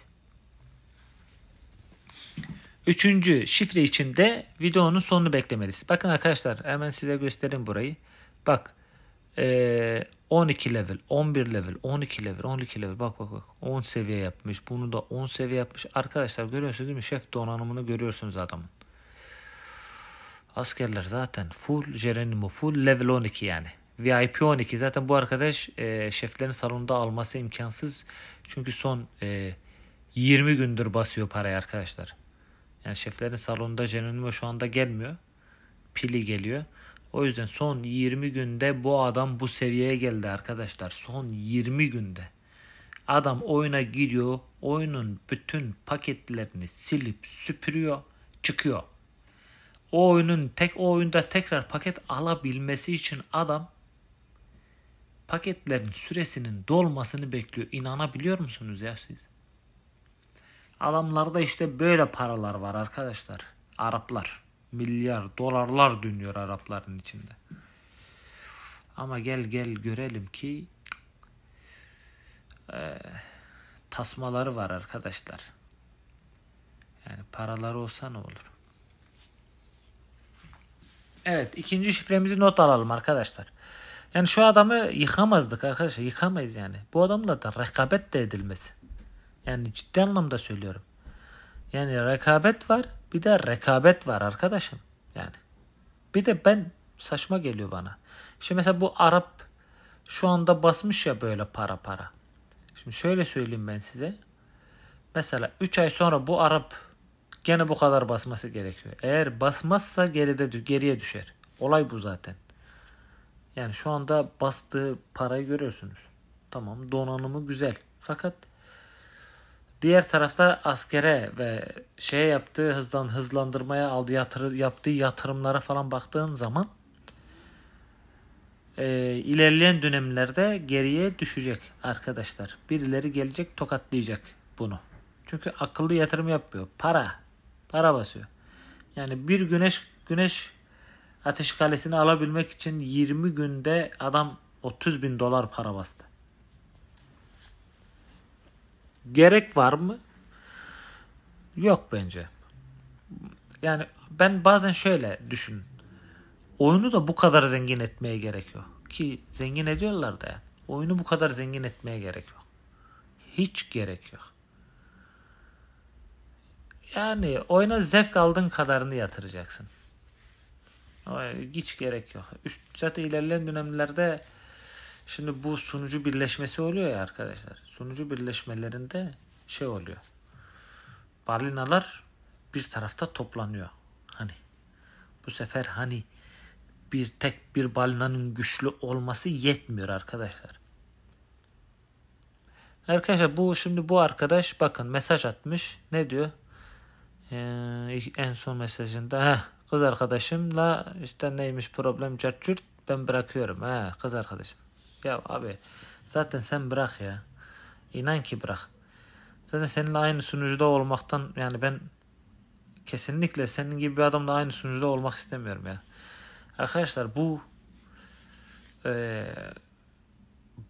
Üçüncü şifre için de videonun sonunu beklemelisiniz. Bakın arkadaşlar hemen size göstereyim burayı. Bak 12 ee, level, 11 level, 12 level, 12 level. Bak bak bak. 10 seviye yapmış. Bunu da 10 seviye yapmış. Arkadaşlar görüyorsunuz değil mi? Şef donanımını görüyorsunuz adamın. Askerler zaten full Jeronimo, full level 12 yani. VIP 12. Zaten bu arkadaş e, şeflerin salonunda alması imkansız. Çünkü son e, 20 gündür basıyor parayı arkadaşlar. Yani şeflerin salonunda Jeronimo şu anda gelmiyor. Pili geliyor. O yüzden son 20 günde bu adam bu seviyeye geldi arkadaşlar. Son 20 günde. Adam oyuna giriyor, Oyunun bütün paketlerini silip süpürüyor. Çıkıyor. O oyunun tek o oyunda tekrar paket alabilmesi için adam paketlerin süresinin dolmasını bekliyor. İnanabiliyor musunuz ya siz? Adamlarda işte böyle paralar var arkadaşlar. Araplar milyar dolarlar dönüyor Arapların içinde. Ama gel gel görelim ki e, tasmaları var arkadaşlar. Yani paraları olsa ne olur? Evet ikinci şifremizi not alalım arkadaşlar. Yani şu adamı yıkamazdık arkadaşlar. Yıkamayız yani. Bu adamla da rekabet de edilmesi. Yani ciddi anlamda söylüyorum. Yani rekabet var. Bir de rekabet var arkadaşım. Yani bir de ben saçma geliyor bana. Şimdi mesela bu Arap şu anda basmış ya böyle para para. Şimdi şöyle söyleyeyim ben size. Mesela 3 ay sonra bu Arap gene bu kadar basması gerekiyor. Eğer basmazsa geride geriye düşer. Olay bu zaten. Yani şu anda bastığı parayı görüyorsunuz. Tamam donanımı güzel. Fakat Diğer tarafta askere ve şeye yaptığı hızdan hızlandırmaya aldı yatır, yaptığı yatırımlara falan baktığın zaman e, ilerleyen dönemlerde geriye düşecek arkadaşlar. Birileri gelecek tokatlayacak bunu. Çünkü akıllı yatırım yapmıyor. Para. Para basıyor. Yani bir güneş güneş ateş kalesini alabilmek için 20 günde adam 30 bin dolar para bastı gerek var mı? Yok bence. Yani ben bazen şöyle düşün. Oyunu da bu kadar zengin etmeye gerekiyor. Ki zengin ediyorlar da Oyunu bu kadar zengin etmeye gerek yok. Hiç gerek yok. Yani oyuna zevk aldığın kadarını yatıracaksın. Hiç gerek yok. Üç, zaten ilerleyen dönemlerde Şimdi bu sunucu birleşmesi oluyor ya arkadaşlar. Sunucu birleşmelerinde şey oluyor. Balinalar bir tarafta toplanıyor. Hani bu sefer hani bir tek bir balinanın güçlü olması yetmiyor arkadaşlar. Arkadaşlar bu şimdi bu arkadaş bakın mesaj atmış. Ne diyor? Ee, en son mesajında heh, kız arkadaşımla işte neymiş problem çarçurt ben bırakıyorum. He, kız arkadaşım. Ya abi zaten sen bırak ya. İnan ki bırak. Zaten seninle aynı sunucuda olmaktan yani ben kesinlikle senin gibi bir adamla aynı sunucuda olmak istemiyorum ya. Arkadaşlar bu e,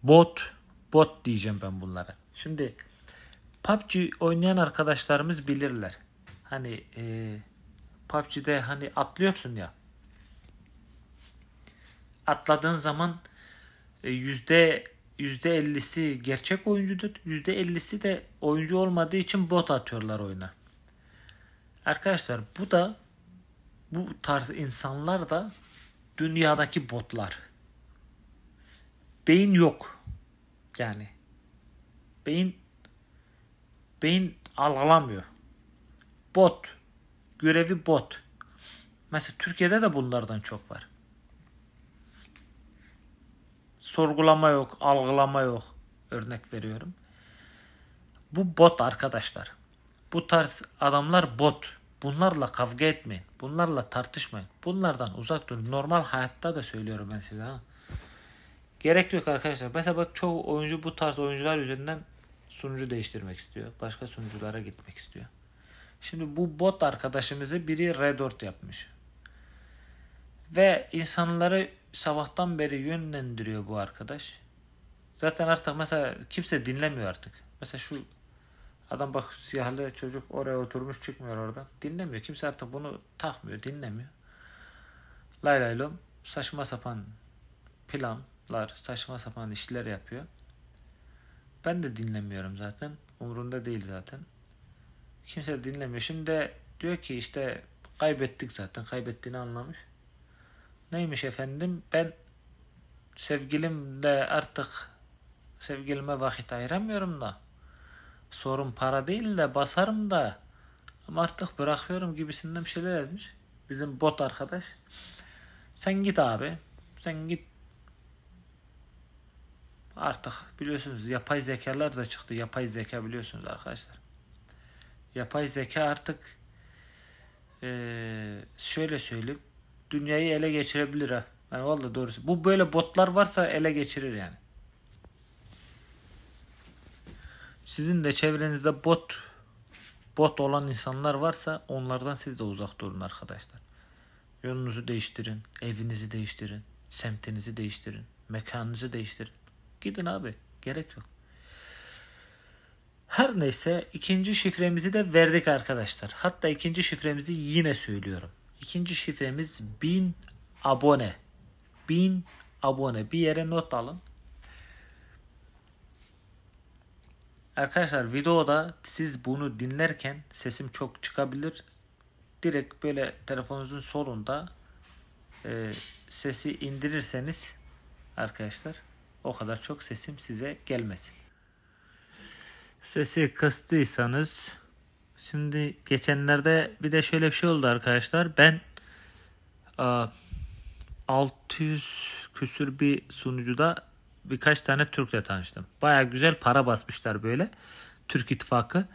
bot bot diyeceğim ben bunlara. Şimdi PUBG oynayan arkadaşlarımız bilirler. Hani e, PUBG'de hani atlıyorsun ya. Atladığın zaman e, yüzde %50'si gerçek oyuncudur. %50'si de oyuncu olmadığı için bot atıyorlar oyuna. Arkadaşlar bu da bu tarz insanlar da dünyadaki botlar. Beyin yok. Yani beyin beyin algılamıyor. Bot. Görevi bot. Mesela Türkiye'de de bunlardan çok var sorgulama yok, algılama yok. Örnek veriyorum. Bu bot arkadaşlar. Bu tarz adamlar bot. Bunlarla kavga etmeyin. Bunlarla tartışmayın. Bunlardan uzak durun. Normal hayatta da söylüyorum ben size. Ha. Gerek yok arkadaşlar. Mesela bak çoğu oyuncu bu tarz oyuncular üzerinden sunucu değiştirmek istiyor. Başka sunuculara gitmek istiyor. Şimdi bu bot arkadaşımızı biri redort yapmış. Ve insanları sabahtan beri yönlendiriyor bu arkadaş. Zaten artık mesela kimse dinlemiyor artık. Mesela şu adam bak siyahlı çocuk oraya oturmuş çıkmıyor oradan. Dinlemiyor. Kimse artık bunu takmıyor, dinlemiyor. Lay lay lom saçma sapan planlar, saçma sapan işler yapıyor. Ben de dinlemiyorum zaten. Umurunda değil zaten. Kimse dinlemiyor. Şimdi diyor ki işte kaybettik zaten. Kaybettiğini anlamış. Neymiş efendim? Ben sevgilimle artık sevgilime vakit ayıramıyorum da. Sorun para değil de basarım da. Ama artık bırakıyorum gibisinden bir şeyler yazmış. Bizim bot arkadaş. Sen git abi. Sen git. Artık biliyorsunuz yapay zekalar da çıktı. Yapay zeka biliyorsunuz arkadaşlar. Yapay zeka artık ee, şöyle söyleyeyim dünyayı ele geçirebilir ha. Yani vallahi doğrusu. Bu böyle botlar varsa ele geçirir yani. Sizin de çevrenizde bot bot olan insanlar varsa onlardan siz de uzak durun arkadaşlar. Yolunuzu değiştirin, evinizi değiştirin, semtinizi değiştirin, mekanınızı değiştirin. Gidin abi, gerek yok. Her neyse ikinci şifremizi de verdik arkadaşlar. Hatta ikinci şifremizi yine söylüyorum. İkinci şifremiz 1000 abone. 1000 abone. Bir yere not alın. Arkadaşlar videoda siz bunu dinlerken sesim çok çıkabilir. Direkt böyle telefonunuzun solunda e, sesi indirirseniz arkadaşlar o kadar çok sesim size gelmesin. Sesi kıstıysanız Şimdi geçenlerde bir de şöyle bir şey oldu arkadaşlar. Ben 600 küsür bir sunucuda birkaç tane Türk'le tanıştım. Baya güzel para basmışlar böyle. Türk İttifakı.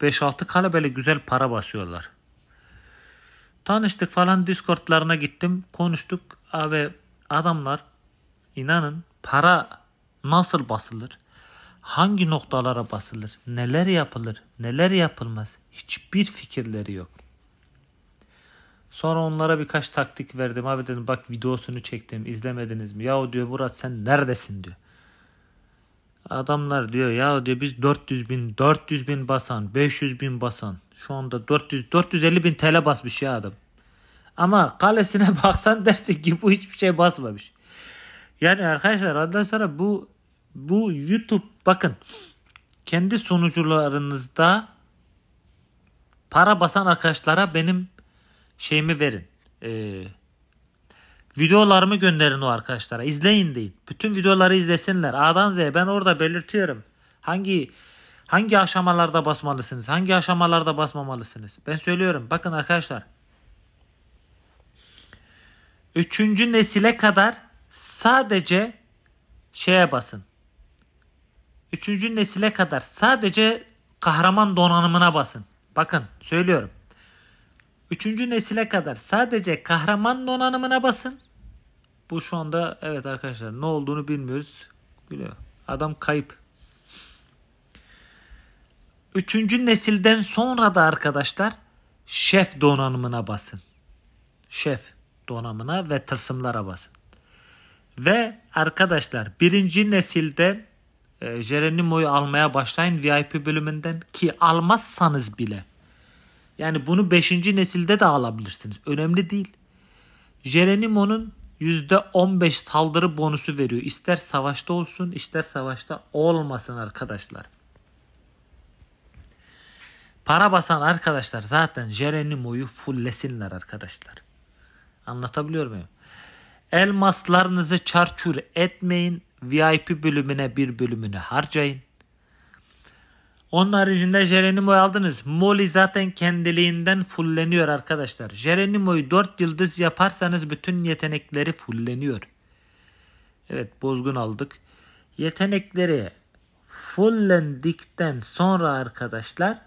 5-6 kale böyle güzel para basıyorlar. Tanıştık falan Discord'larına gittim. Konuştuk. Abi adamlar inanın para nasıl basılır? hangi noktalara basılır, neler yapılır, neler yapılmaz hiçbir fikirleri yok. Sonra onlara birkaç taktik verdim. Abi dedim bak videosunu çektim izlemediniz mi? Yahu diyor Murat sen neredesin diyor. Adamlar diyor ya diyor biz 400 bin 400 bin basan 500 bin basan şu anda 400 450 bin TL basmış ya adam. Ama kalesine baksan dersin ki bu hiçbir şey basmamış. Yani arkadaşlar ondan sonra bu bu YouTube Bakın kendi sunucularınızda para basan arkadaşlara benim şeyimi verin. Ee, videolarımı gönderin o arkadaşlara. İzleyin deyin. Bütün videoları izlesinler. A'dan Z'ye ben orada belirtiyorum. Hangi hangi aşamalarda basmalısınız? Hangi aşamalarda basmamalısınız? Ben söylüyorum. Bakın arkadaşlar. Üçüncü nesile kadar sadece şeye basın. 3. nesile kadar sadece kahraman donanımına basın. Bakın söylüyorum. 3. nesile kadar sadece kahraman donanımına basın. Bu şu anda evet arkadaşlar ne olduğunu bilmiyoruz. Biliyor. Adam kayıp. Üçüncü nesilden sonra da arkadaşlar şef donanımına basın. Şef donanımına ve tılsımlara basın. Ve arkadaşlar birinci nesilden e, Jeronimo'yu almaya başlayın VIP bölümünden ki almazsanız bile yani bunu 5. nesilde de alabilirsiniz. Önemli değil. Jeronimo'nun %15 saldırı bonusu veriyor. İster savaşta olsun ister savaşta olmasın arkadaşlar. Para basan arkadaşlar zaten Jeronimo'yu fulllesinler arkadaşlar. Anlatabiliyor muyum? Elmaslarınızı çarçur etmeyin. VIP bölümüne bir bölümünü harcayın. Onun haricinde Jeronimo'yu aldınız. Moli zaten kendiliğinden fulleniyor arkadaşlar. Jeronimo'yu 4 yıldız yaparsanız bütün yetenekleri fulleniyor. Evet bozgun aldık. Yetenekleri fullendikten sonra arkadaşlar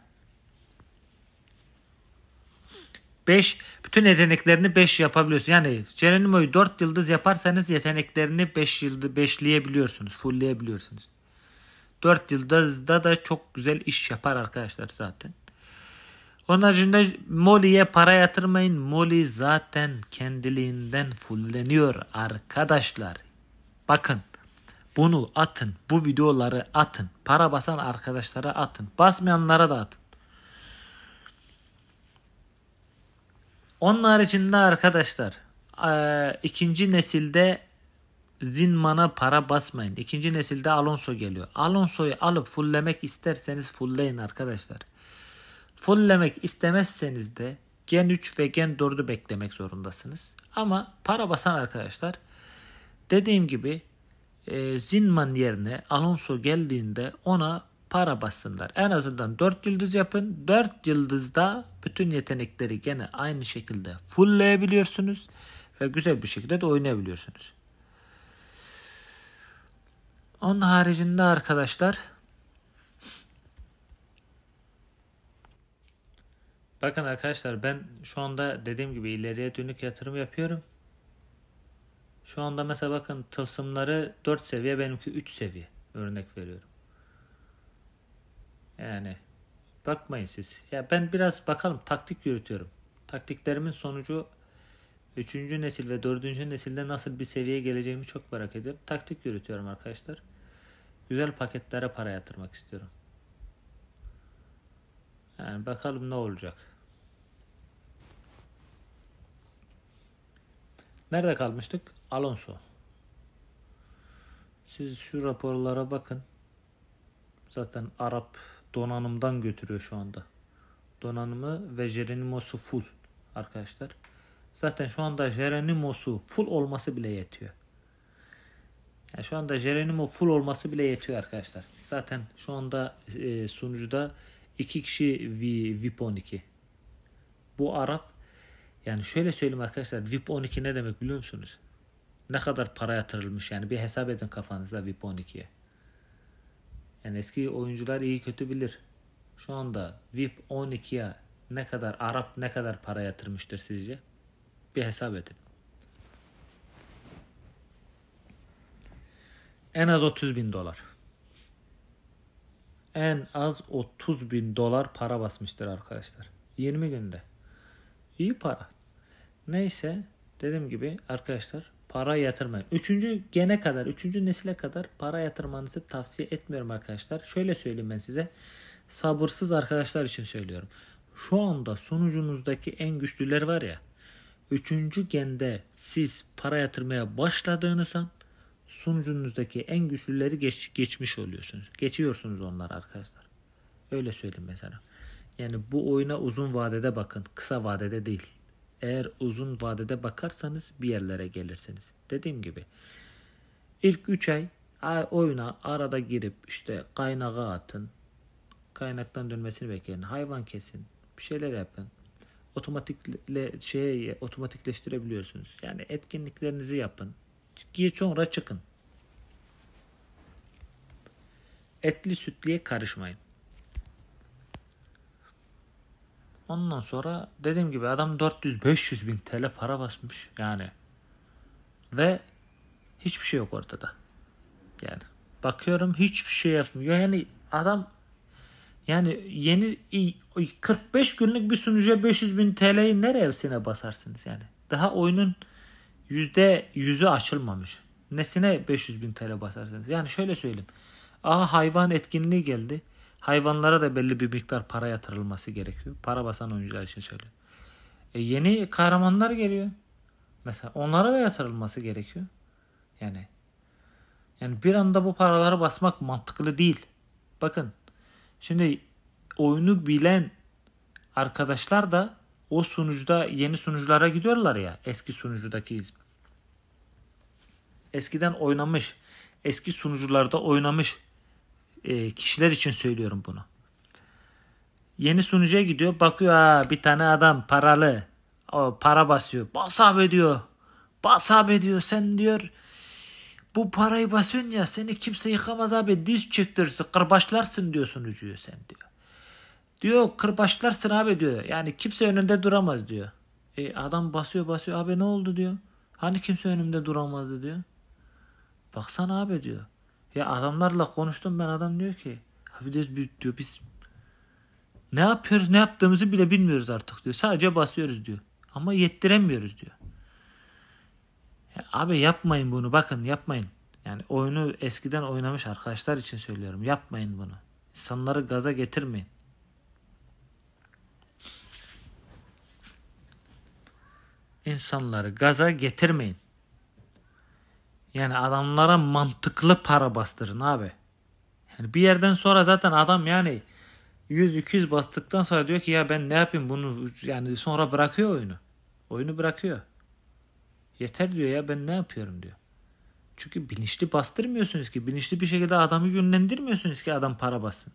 5 bütün yeteneklerini 5 yapabiliyorsun. Yani Geronimo'yu 4 yıldız yaparsanız yeteneklerini 5 yıldız 5'leyebiliyorsunuz. Fullleyebiliyorsunuz. 4 yıldızda da çok güzel iş yapar arkadaşlar zaten. Onun haricinde Molly'ye para yatırmayın. Molly zaten kendiliğinden fulleniyor arkadaşlar. Bakın bunu atın. Bu videoları atın. Para basan arkadaşlara atın. Basmayanlara da atın. Onun haricinde arkadaşlar e, ikinci nesilde Zinman'a para basmayın. İkinci nesilde Alonso geliyor. Alonso'yu alıp fulllemek isterseniz fullleyin arkadaşlar. Fulllemek istemezseniz de Gen 3 ve Gen 4'ü beklemek zorundasınız. Ama para basan arkadaşlar dediğim gibi e, Zinman yerine Alonso geldiğinde ona para bassınlar. En azından 4 yıldız yapın. 4 yıldızda bütün yetenekleri gene aynı şekilde fullleyebiliyorsunuz ve güzel bir şekilde de oynayabiliyorsunuz. Onun haricinde arkadaşlar Bakın arkadaşlar ben şu anda dediğim gibi ileriye dönük yatırım yapıyorum. Şu anda mesela bakın tılsımları 4 seviye benimki 3 seviye örnek veriyorum. Yani Bakmayın siz. Ya ben biraz bakalım taktik yürütüyorum. Taktiklerimin sonucu 3. nesil ve 4. nesilde nasıl bir seviyeye geleceğimi çok merak ediyorum. Taktik yürütüyorum arkadaşlar. Güzel paketlere para yatırmak istiyorum. Yani bakalım ne olacak. Nerede kalmıştık? Alonso. Siz şu raporlara bakın. Zaten Arap donanımdan götürüyor şu anda. Donanımı ve Jeronimos'u full arkadaşlar. Zaten şu anda Jeronimos'u full olması bile yetiyor. Yani şu anda Jeronimo full olması bile yetiyor arkadaşlar. Zaten şu anda e, sunucuda iki kişi v, VIP 12. Bu Arap yani şöyle söyleyeyim arkadaşlar VIP 12 ne demek biliyor musunuz? Ne kadar para yatırılmış yani bir hesap edin kafanızda VIP 12'ye. Yani eski oyuncular iyi kötü bilir. Şu anda VIP 12'ye ne kadar Arap ne kadar para yatırmıştır sizce? Bir hesap edin. En az 30 bin dolar. En az 30 bin dolar para basmıştır arkadaşlar. 20 günde. İyi para. Neyse dediğim gibi arkadaşlar para yatırmayın. Üçüncü gene kadar, üçüncü nesile kadar para yatırmanızı tavsiye etmiyorum arkadaşlar. Şöyle söyleyeyim ben size. Sabırsız arkadaşlar için söylüyorum. Şu anda sonucunuzdaki en güçlüler var ya. Üçüncü gende siz para yatırmaya başladığınız an sunucunuzdaki en güçlüleri geç, geçmiş oluyorsunuz. Geçiyorsunuz onlar arkadaşlar. Öyle söyleyeyim mesela. Yani bu oyuna uzun vadede bakın. Kısa vadede değil. Eğer uzun vadede bakarsanız bir yerlere gelirsiniz. Dediğim gibi ilk 3 ay oyuna arada girip işte kaynağa atın. Kaynaktan dönmesini bekleyin. Hayvan kesin. Bir şeyler yapın. Otomatikle şeye otomatikleştirebiliyorsunuz. Yani etkinliklerinizi yapın. Gir sonra çıkın. Etli sütliye karışmayın. Ondan sonra dediğim gibi adam 400-500 bin TL para basmış yani. Ve hiçbir şey yok ortada. Yani bakıyorum hiçbir şey yapmıyor. Yani adam yani yeni 45 günlük bir sunucuya 500 bin TL'yi nereye hepsine basarsınız yani? Daha oyunun %100'ü açılmamış. Nesine 500 bin TL basarsınız? Yani şöyle söyleyeyim. Aha hayvan etkinliği geldi. Hayvanlara da belli bir miktar para yatırılması gerekiyor. Para basan oyuncular için söylüyorum. E yeni kahramanlar geliyor. Mesela onlara da yatırılması gerekiyor. Yani yani bir anda bu paraları basmak mantıklı değil. Bakın şimdi oyunu bilen arkadaşlar da o sunucuda yeni sunuculara gidiyorlar ya eski sunucudaki eskiden oynamış eski sunucularda oynamış e, kişiler için söylüyorum bunu. Yeni sunucuya gidiyor bakıyor ha bir tane adam paralı o para basıyor. Bas abi diyor. Bas abi diyor sen diyor bu parayı basın ya seni kimse yıkamaz abi diz çektirirsin kırbaçlarsın diyor sunucuyu sen diyor. Diyor kırbaçlarsın abi diyor yani kimse önünde duramaz diyor. E, adam basıyor basıyor abi ne oldu diyor. Hani kimse önümde duramazdı diyor. Baksana abi diyor. Ya adamlarla konuştum ben adam diyor ki abi diyor, diyor biz ne yapıyoruz ne yaptığımızı bile bilmiyoruz artık diyor. Sadece basıyoruz diyor. Ama yettiremiyoruz diyor. Ya abi yapmayın bunu bakın yapmayın. Yani oyunu eskiden oynamış arkadaşlar için söylüyorum. Yapmayın bunu. İnsanları gaza getirmeyin. İnsanları gaza getirmeyin. Yani adamlara mantıklı para bastırın abi. Yani bir yerden sonra zaten adam yani 100-200 bastıktan sonra diyor ki ya ben ne yapayım bunu yani sonra bırakıyor oyunu. Oyunu bırakıyor. Yeter diyor ya ben ne yapıyorum diyor. Çünkü bilinçli bastırmıyorsunuz ki. Bilinçli bir şekilde adamı yönlendirmiyorsunuz ki adam para bassın.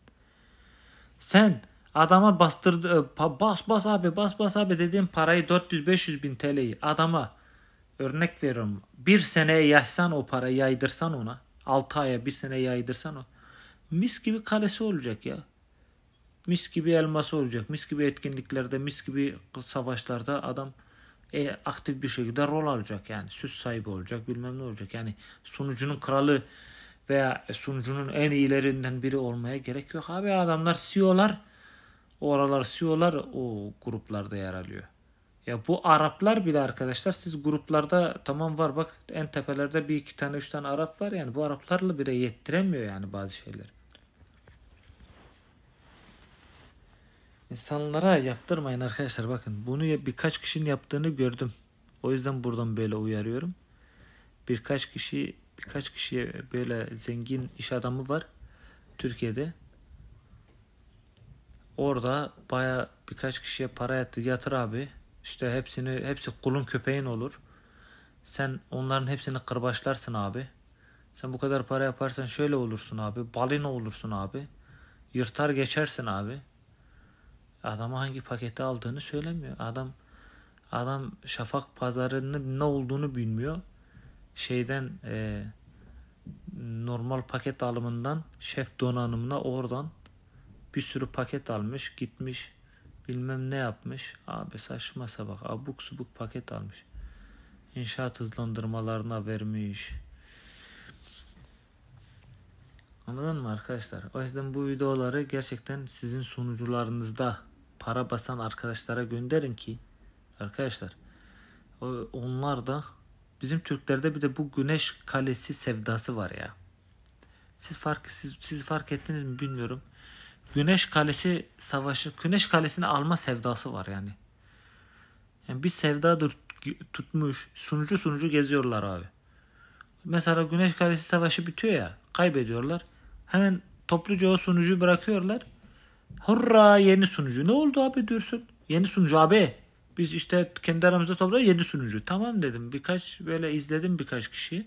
Sen adama bastırdı e, bas bas abi bas bas abi dediğin parayı 400-500 bin TL'yi adama örnek veriyorum. Bir sene yaysan o para yaydırsan ona. 6 aya bir sene yaydırsan o. Mis gibi kalesi olacak ya. Mis gibi elması olacak. Mis gibi etkinliklerde, mis gibi savaşlarda adam e, aktif bir şekilde rol alacak yani. Süs sahibi olacak bilmem ne olacak. Yani sunucunun kralı veya sunucunun en iyilerinden biri olmaya gerek yok. Abi adamlar CEO'lar aralar CEO'lar o gruplarda yer alıyor. Ya bu Araplar bile arkadaşlar siz gruplarda tamam var bak en tepelerde bir iki tane üç tane Arap var yani bu Araplarla bile yettiremiyor yani bazı şeyler İnsanlara yaptırmayın arkadaşlar bakın bunu birkaç kişinin yaptığını gördüm. O yüzden buradan böyle uyarıyorum. Birkaç kişi birkaç kişiye böyle zengin iş adamı var Türkiye'de. Orada baya birkaç kişiye para yattı yatır abi işte hepsini hepsi kulun köpeğin olur. Sen onların hepsini kırbaçlarsın abi. Sen bu kadar para yaparsan şöyle olursun abi. Balina olursun abi. Yırtar geçersin abi. Adama hangi paketi aldığını söylemiyor. Adam adam şafak pazarının ne olduğunu bilmiyor. Şeyden e, normal paket alımından şef donanımına oradan bir sürü paket almış gitmiş Bilmem ne yapmış. Abi saçma sabah. Abuk subuk paket almış. İnşaat hızlandırmalarına vermiş. Anladın mı arkadaşlar? O yüzden bu videoları gerçekten sizin sunucularınızda para basan arkadaşlara gönderin ki arkadaşlar onlar da bizim Türklerde bir de bu güneş kalesi sevdası var ya. Siz fark siz, siz fark ettiniz mi bilmiyorum. Güneş Kalesi savaşı, Güneş Kalesi'ni alma sevdası var yani. Yani bir sevdadır tutmuş. Sunucu sunucu geziyorlar abi. Mesela Güneş Kalesi savaşı bitiyor ya. Kaybediyorlar. Hemen topluca o sunucuyu bırakıyorlar. Hurra yeni sunucu. Ne oldu abi diyorsun? Yeni sunucu abi. Biz işte kendi aramızda topluyoruz yeni sunucu. Tamam dedim. Birkaç böyle izledim birkaç kişiyi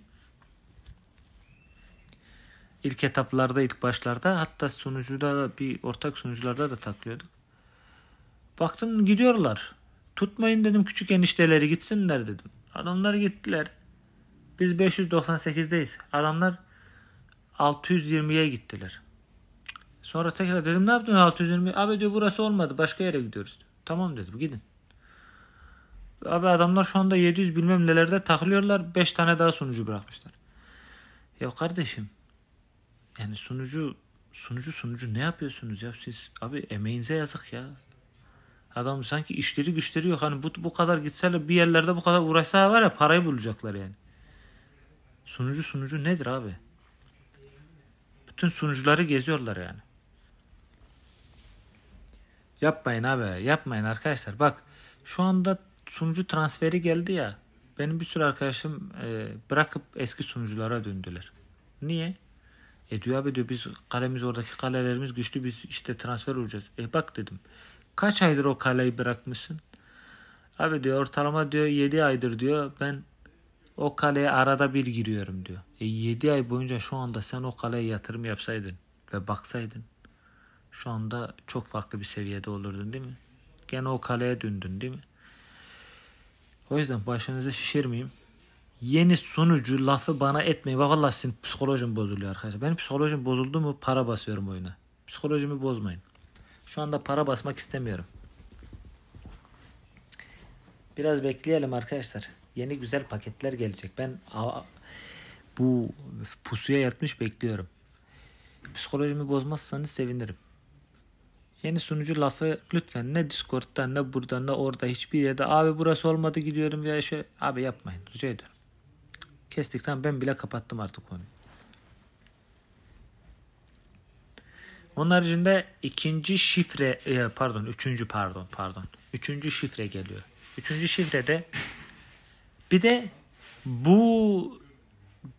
ilk etaplarda ilk başlarda hatta sunucuda da bir ortak sunucularda da taklıyorduk. Baktım gidiyorlar. Tutmayın dedim küçük enişteleri gitsinler dedim. Adamlar gittiler. Biz 598'deyiz. Adamlar 620'ye gittiler. Sonra tekrar dedim ne yaptın 620? Abi diyor burası olmadı başka yere gidiyoruz. Tamam dedim gidin. Abi adamlar şu anda 700 bilmem nelerde takılıyorlar. 5 tane daha sunucu bırakmışlar. Ya kardeşim yani sunucu sunucu sunucu ne yapıyorsunuz ya siz? Abi emeğinize yazık ya. Adam sanki işleri güçleri yok. Hani bu, bu kadar gitseler bir yerlerde bu kadar uğraşsa var ya parayı bulacaklar yani. Sunucu sunucu nedir abi? Bütün sunucuları geziyorlar yani. Yapmayın abi yapmayın arkadaşlar. Bak şu anda sunucu transferi geldi ya. Benim bir sürü arkadaşım e, bırakıp eski sunuculara döndüler. Niye? E diyor abi diyor biz kalemiz oradaki kalelerimiz güçlü biz işte transfer olacağız. E bak dedim. Kaç aydır o kaleyi bırakmışsın? Abi diyor ortalama diyor 7 aydır diyor ben o kaleye arada bir giriyorum diyor. E 7 ay boyunca şu anda sen o kaleye yatırım yapsaydın ve baksaydın şu anda çok farklı bir seviyede olurdun değil mi? Gene o kaleye döndün değil mi? O yüzden başınızı şişirmeyeyim yeni sunucu lafı bana etmeyin. Bak vallahi sizin psikolojim bozuluyor arkadaşlar. Benim psikolojim bozuldu mu para basıyorum oyuna. Psikolojimi bozmayın. Şu anda para basmak istemiyorum. Biraz bekleyelim arkadaşlar. Yeni güzel paketler gelecek. Ben bu pusuya yatmış bekliyorum. Psikolojimi bozmazsanız sevinirim. Yeni sunucu lafı lütfen ne Discord'dan ne buradan ne orada hiçbir yerde abi burası olmadı gidiyorum ya şey abi yapmayın rica ediyorum. Kestikten ben bile kapattım artık konuyu. Onun haricinde ikinci şifre e, pardon üçüncü pardon pardon. Üçüncü şifre geliyor. Üçüncü şifrede bir de bu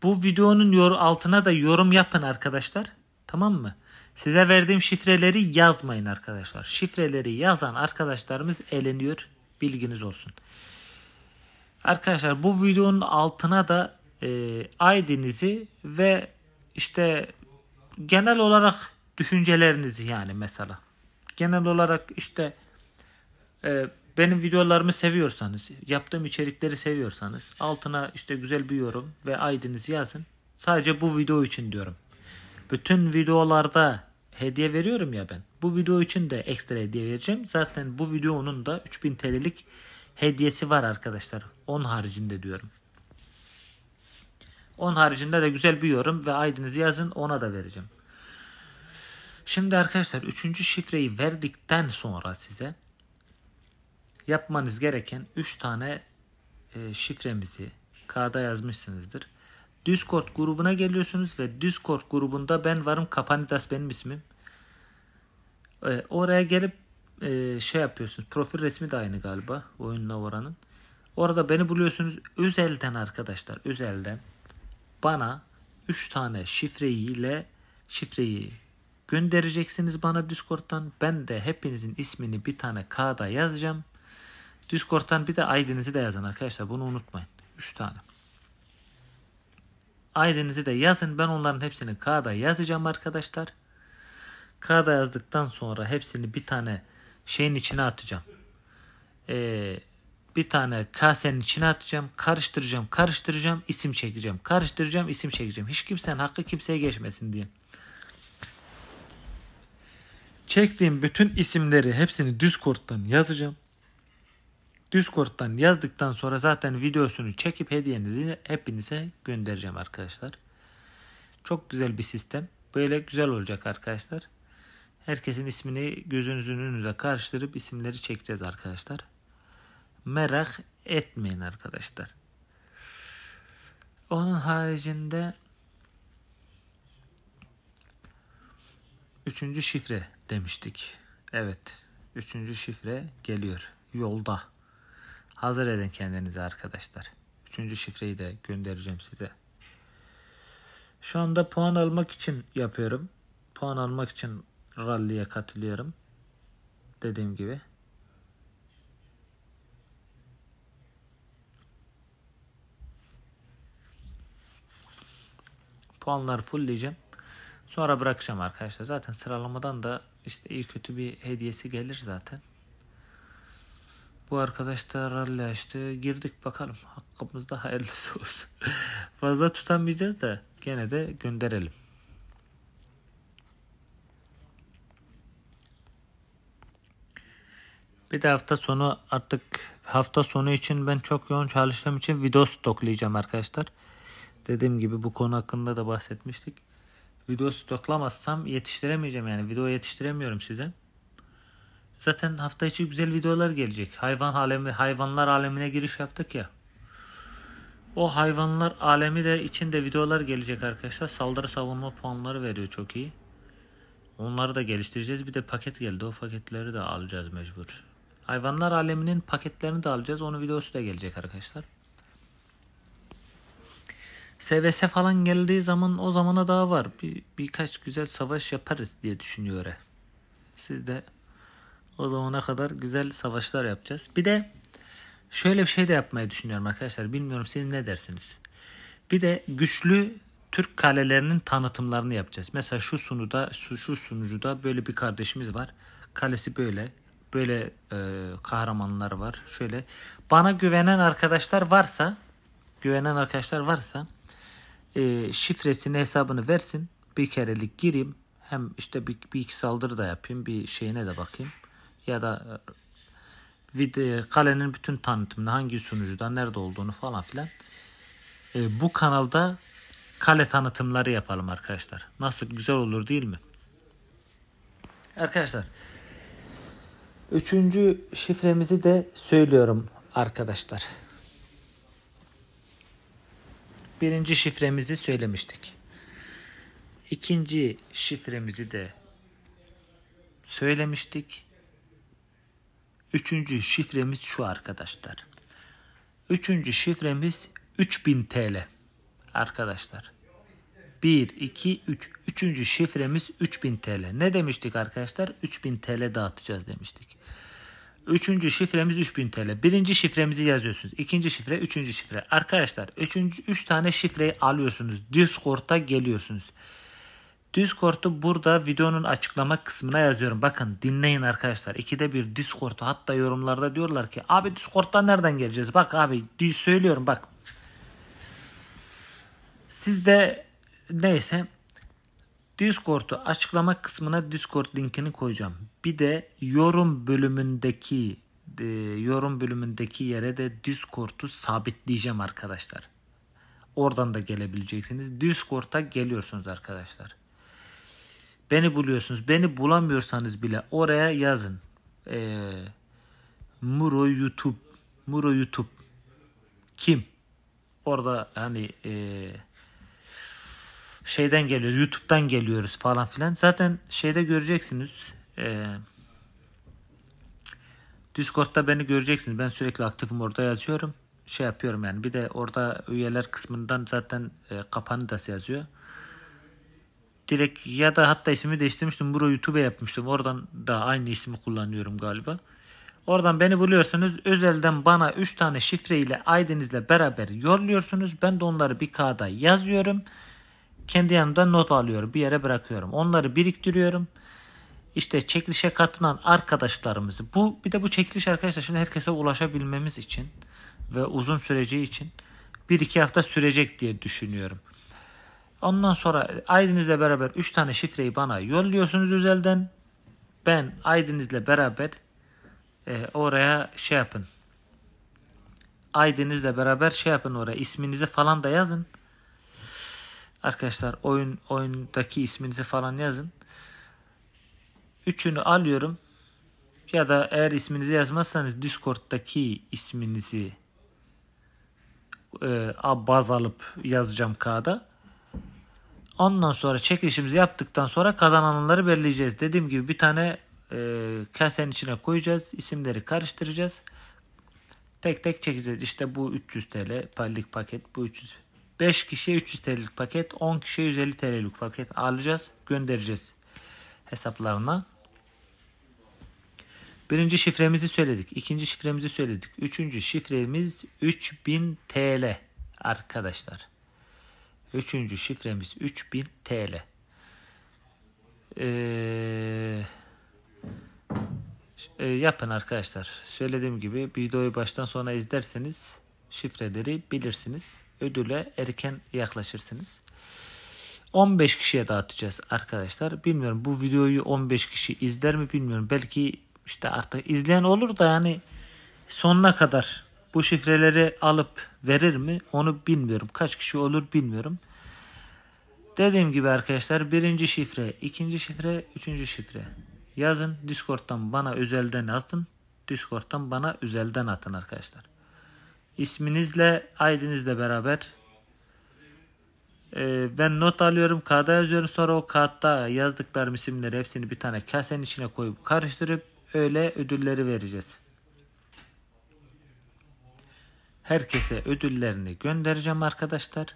bu videonun yor, altına da yorum yapın arkadaşlar. Tamam mı? Size verdiğim şifreleri yazmayın arkadaşlar. Şifreleri yazan arkadaşlarımız eleniyor. Bilginiz olsun. Arkadaşlar bu videonun altına da e, aidinizi ve işte genel olarak düşüncelerinizi yani mesela. Genel olarak işte e, benim videolarımı seviyorsanız, yaptığım içerikleri seviyorsanız altına işte güzel bir yorum ve aidinizi yazın. Sadece bu video için diyorum. Bütün videolarda hediye veriyorum ya ben. Bu video için de ekstra hediye vereceğim. Zaten bu videonun da 3000 TL'lik hediyesi var arkadaşlar. 10 haricinde diyorum. Onun haricinde de güzel bir yorum ve aydınızı yazın ona da vereceğim. Şimdi arkadaşlar üçüncü şifreyi verdikten sonra size yapmanız gereken üç tane e, şifremizi kağıda yazmışsınızdır. Discord grubuna geliyorsunuz ve Discord grubunda ben varım Kapanitas benim ismim. E, oraya gelip e, şey yapıyorsunuz. Profil resmi de aynı galiba oyunla oranın. Orada beni buluyorsunuz özelden arkadaşlar özelden bana 3 tane şifreyi ile şifreyi göndereceksiniz bana Discord'dan. Ben de hepinizin ismini bir tane kağıda yazacağım. Discord'dan bir de ID'nizi de yazın arkadaşlar. Bunu unutmayın. 3 tane. ID'nizi de yazın. Ben onların hepsini kağıda yazacağım arkadaşlar. Kağıda yazdıktan sonra hepsini bir tane şeyin içine atacağım. Eee bir tane kasenin içine atacağım, karıştıracağım, karıştıracağım, isim çekeceğim, karıştıracağım, isim çekeceğim. Hiç kimsenin hakkı kimseye geçmesin diye. Çektiğim bütün isimleri hepsini Discord'dan yazacağım. Discord'dan yazdıktan sonra zaten videosunu çekip hediyenizi hepinize göndereceğim arkadaşlar. Çok güzel bir sistem. Böyle güzel olacak arkadaşlar. Herkesin ismini gözünüzün önünde karıştırıp isimleri çekeceğiz arkadaşlar merak etmeyin arkadaşlar. Onun haricinde üçüncü şifre demiştik. Evet. Üçüncü şifre geliyor. Yolda. Hazır edin kendinizi arkadaşlar. Üçüncü şifreyi de göndereceğim size. Şu anda puan almak için yapıyorum. Puan almak için rally'e katılıyorum. Dediğim gibi. Puanları fullleyeceğim. Sonra bırakacağım arkadaşlar. Zaten sıralamadan da işte iyi kötü bir hediyesi gelir zaten. Bu arkadaşlarla işte girdik bakalım. Hakkımızda hayırlısı olsun. Fazla tutamayacağız da gene de gönderelim. Bir de hafta sonu artık hafta sonu için ben çok yoğun çalıştığım için video stoklayacağım arkadaşlar. Dediğim gibi bu konu hakkında da bahsetmiştik. Video stoklamazsam yetiştiremeyeceğim yani. Video yetiştiremiyorum size. Zaten hafta içi güzel videolar gelecek. Hayvan alemi, hayvanlar alemine giriş yaptık ya. O hayvanlar alemi de içinde videolar gelecek arkadaşlar. Saldırı savunma puanları veriyor çok iyi. Onları da geliştireceğiz. Bir de paket geldi. O paketleri de alacağız mecbur. Hayvanlar aleminin paketlerini de alacağız. Onun videosu da gelecek arkadaşlar. SVS falan geldiği zaman o zamana daha var. Bir, birkaç güzel savaş yaparız diye düşünüyor. Siz de o zamana kadar güzel savaşlar yapacağız. Bir de şöyle bir şey de yapmayı düşünüyorum arkadaşlar. Bilmiyorum siz ne dersiniz. Bir de güçlü Türk kalelerinin tanıtımlarını yapacağız. Mesela şu sunuda, şu, şu sunucuda böyle bir kardeşimiz var. Kalesi böyle. Böyle e, kahramanlar var. Şöyle. Bana güvenen arkadaşlar varsa, güvenen arkadaşlar varsa e, şifresini hesabını versin. Bir kerelik gireyim. Hem işte bir, bir iki saldırı da yapayım. Bir şeyine de bakayım. Ya da e, video, kalenin bütün tanıtımını hangi sunucuda nerede olduğunu falan filan. E, bu kanalda kale tanıtımları yapalım arkadaşlar. Nasıl güzel olur değil mi? Arkadaşlar üçüncü şifremizi de söylüyorum arkadaşlar birinci şifremizi söylemiştik. İkinci şifremizi de söylemiştik. Üçüncü şifremiz şu arkadaşlar. Üçüncü şifremiz 3000 TL arkadaşlar. 1, 2, 3. Üçüncü şifremiz 3000 TL. Ne demiştik arkadaşlar? 3000 TL dağıtacağız demiştik. Üçüncü şifremiz 3000 TL. Birinci şifremizi yazıyorsunuz. İkinci şifre, üçüncü şifre. Arkadaşlar üçüncü, üç tane şifreyi alıyorsunuz. Discord'a geliyorsunuz. Discord'u burada videonun açıklama kısmına yazıyorum. Bakın dinleyin arkadaşlar. İkide bir Discord'u hatta yorumlarda diyorlar ki abi Discord'dan nereden geleceğiz? Bak abi söylüyorum bak. Siz de neyse Discord'u açıklama kısmına Discord linkini koyacağım. Bir de yorum bölümündeki e, yorum bölümündeki yere de Discord'u sabitleyeceğim arkadaşlar. Oradan da gelebileceksiniz. Discord'a geliyorsunuz arkadaşlar. Beni buluyorsunuz. Beni bulamıyorsanız bile oraya yazın. Ee, Muro YouTube. Muro YouTube. Kim? Orada hani eee şeyden geliyoruz, YouTube'dan geliyoruz falan filan. Zaten şeyde göreceksiniz. E, Discord'da beni göreceksiniz. Ben sürekli aktifim orada yazıyorum. Şey yapıyorum yani. Bir de orada üyeler kısmından zaten e, da yazıyor. Direkt ya da hatta ismi değiştirmiştim. Bunu YouTube yapmıştım. Oradan da aynı ismi kullanıyorum galiba. Oradan beni buluyorsunuz. Özelden bana 3 tane şifre ile aydınızla beraber yolluyorsunuz. Ben de onları bir kağıda yazıyorum kendi yanımda not alıyorum. Bir yere bırakıyorum. Onları biriktiriyorum. İşte çekilişe katılan arkadaşlarımızı. Bu bir de bu çekiliş arkadaşlar şimdi herkese ulaşabilmemiz için ve uzun süreceği için bir iki hafta sürecek diye düşünüyorum. Ondan sonra ID'nizle beraber 3 tane şifreyi bana yolluyorsunuz özelden. Ben ID'nizle beraber e, oraya şey yapın. ID'nizle beraber şey yapın oraya isminizi falan da yazın. Arkadaşlar oyun oyundaki isminizi falan yazın. Üçünü alıyorum. Ya da eğer isminizi yazmazsanız Discord'daki isminizi e, baz alıp yazacağım kağıda. Ondan sonra çekilişimizi yaptıktan sonra kazananları belirleyeceğiz. Dediğim gibi bir tane e, kasenin içine koyacağız. İsimleri karıştıracağız. Tek tek çekeceğiz. İşte bu 300 TL pallik paket. Bu 300 5 kişiye 300 TL'lik paket, 10 kişiye 150 TL'lik paket alacağız, göndereceğiz hesaplarına. Birinci şifremizi söyledik. ikinci şifremizi söyledik. Üçüncü şifremiz 3000 TL arkadaşlar. Üçüncü şifremiz 3000 TL. Ee, e, yapın arkadaşlar. Söylediğim gibi videoyu baştan sona izlerseniz şifreleri bilirsiniz ödüle erken yaklaşırsınız. 15 kişiye dağıtacağız arkadaşlar. Bilmiyorum bu videoyu 15 kişi izler mi bilmiyorum. Belki işte artık izleyen olur da yani sonuna kadar bu şifreleri alıp verir mi onu bilmiyorum. Kaç kişi olur bilmiyorum. Dediğim gibi arkadaşlar birinci şifre, ikinci şifre, üçüncü şifre. Yazın Discord'dan bana özelden atın. Discord'dan bana özelden atın arkadaşlar isminizle, ailenizle beraber ee, ben not alıyorum, kağıda yazıyorum. Sonra o kağıtta yazdıklarım isimleri hepsini bir tane kasenin içine koyup karıştırıp öyle ödülleri vereceğiz. Herkese ödüllerini göndereceğim arkadaşlar.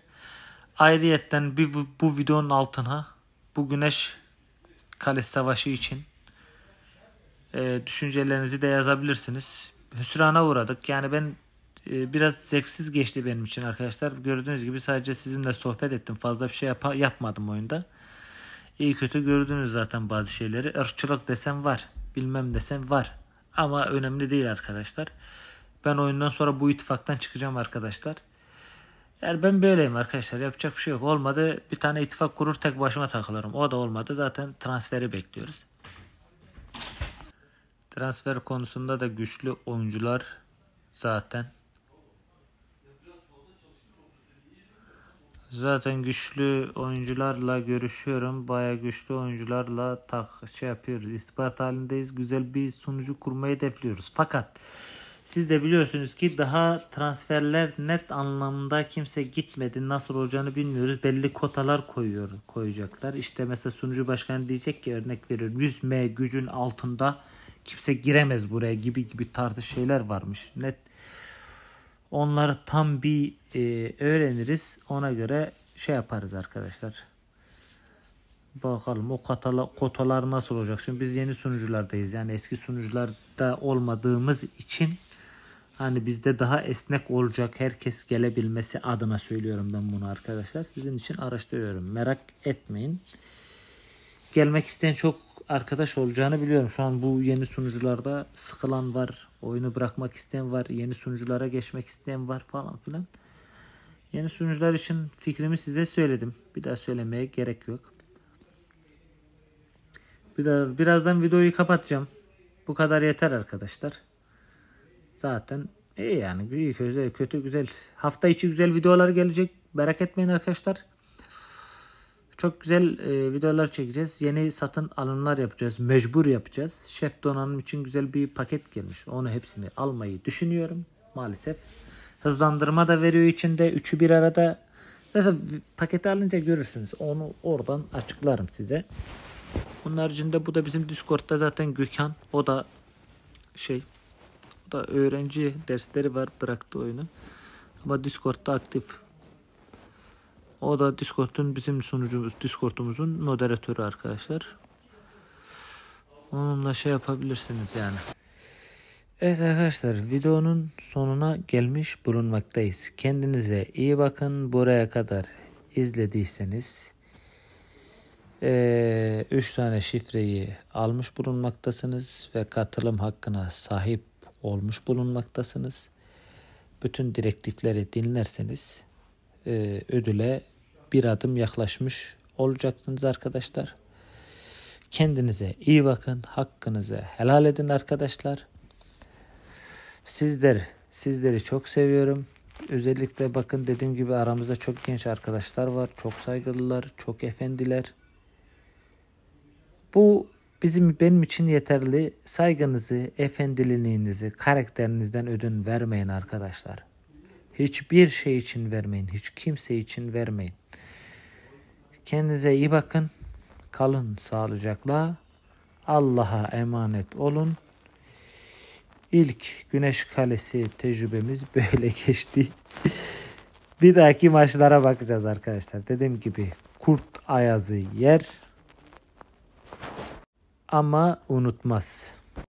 Ayrıyetten bir, bu videonun altına bu Güneş Kalesi Savaşı için e, düşüncelerinizi de yazabilirsiniz. Hüsrana uğradık. Yani ben ee, biraz zevksiz geçti benim için arkadaşlar. Gördüğünüz gibi sadece sizinle sohbet ettim. Fazla bir şey yap yapmadım oyunda. İyi kötü gördünüz zaten bazı şeyleri. Irkçılık desem var. Bilmem desem var. Ama önemli değil arkadaşlar. Ben oyundan sonra bu ittifaktan çıkacağım arkadaşlar. Yani ben böyleyim arkadaşlar. Yapacak bir şey yok. Olmadı bir tane ittifak kurur tek başıma takılırım. O da olmadı. Zaten transferi bekliyoruz. Transfer konusunda da güçlü oyuncular zaten Zaten güçlü oyuncularla görüşüyorum. Baya güçlü oyuncularla tak şey yapıyoruz. İstihbarat halindeyiz. Güzel bir sunucu kurmayı hedefliyoruz. Fakat siz de biliyorsunuz ki daha transferler net anlamda kimse gitmedi. Nasıl olacağını bilmiyoruz. Belli kotalar koyuyor, koyacaklar. İşte mesela sunucu başkanı diyecek ki örnek veriyorum 100 M gücün altında kimse giremez buraya gibi gibi tarzı şeyler varmış. Net Onları tam bir e, öğreniriz. Ona göre şey yaparız arkadaşlar. Bakalım o katala, kotalar nasıl olacak. Şimdi biz yeni sunuculardayız. Yani eski sunucularda olmadığımız için hani bizde daha esnek olacak herkes gelebilmesi adına söylüyorum ben bunu arkadaşlar. Sizin için araştırıyorum. Merak etmeyin. Gelmek isteyen çok arkadaş olacağını biliyorum. Şu an bu yeni sunucularda sıkılan var, oyunu bırakmak isteyen var, yeni sunuculara geçmek isteyen var falan filan. Yeni sunucular için fikrimi size söyledim. Bir daha söylemeye gerek yok. Bir daha, birazdan videoyu kapatacağım. Bu kadar yeter arkadaşlar. Zaten iyi yani. Kötü, kötü güzel. Hafta içi güzel videolar gelecek. Merak etmeyin arkadaşlar. Çok güzel e, videolar çekeceğiz. Yeni satın alımlar yapacağız. Mecbur yapacağız. Şef donanım için güzel bir paket gelmiş. Onu hepsini almayı düşünüyorum. Maalesef. Hızlandırma da veriyor içinde. Üçü bir arada. Mesela paketi alınca görürsünüz. Onu oradan açıklarım size. Bunun haricinde bu da bizim Discord'da zaten Gökhan. O da şey o da öğrenci dersleri var bıraktı oyunu. Ama Discord'da aktif o da Discord'un bizim sunucumuz, Discord'umuzun moderatörü arkadaşlar. Onunla şey yapabilirsiniz yani. Evet arkadaşlar videonun sonuna gelmiş bulunmaktayız. Kendinize iyi bakın. Buraya kadar izlediyseniz 3 ee, üç tane şifreyi almış bulunmaktasınız ve katılım hakkına sahip olmuş bulunmaktasınız. Bütün direktifleri dinlerseniz e, ödüle bir adım yaklaşmış olacaksınız arkadaşlar. Kendinize iyi bakın. Hakkınızı helal edin arkadaşlar. Sizler sizleri çok seviyorum. Özellikle bakın dediğim gibi aramızda çok genç arkadaşlar var. Çok saygılılar, çok efendiler. Bu bizim benim için yeterli. Saygınızı, efendiliğinizi, karakterinizden ödün vermeyin arkadaşlar. Hiçbir şey için vermeyin. Hiç kimse için vermeyin. Kendinize iyi bakın. Kalın sağlıcakla. Allah'a emanet olun. İlk Güneş Kalesi tecrübemiz böyle geçti. bir dahaki maçlara bakacağız arkadaşlar. Dediğim gibi kurt ayazı yer ama unutmaz.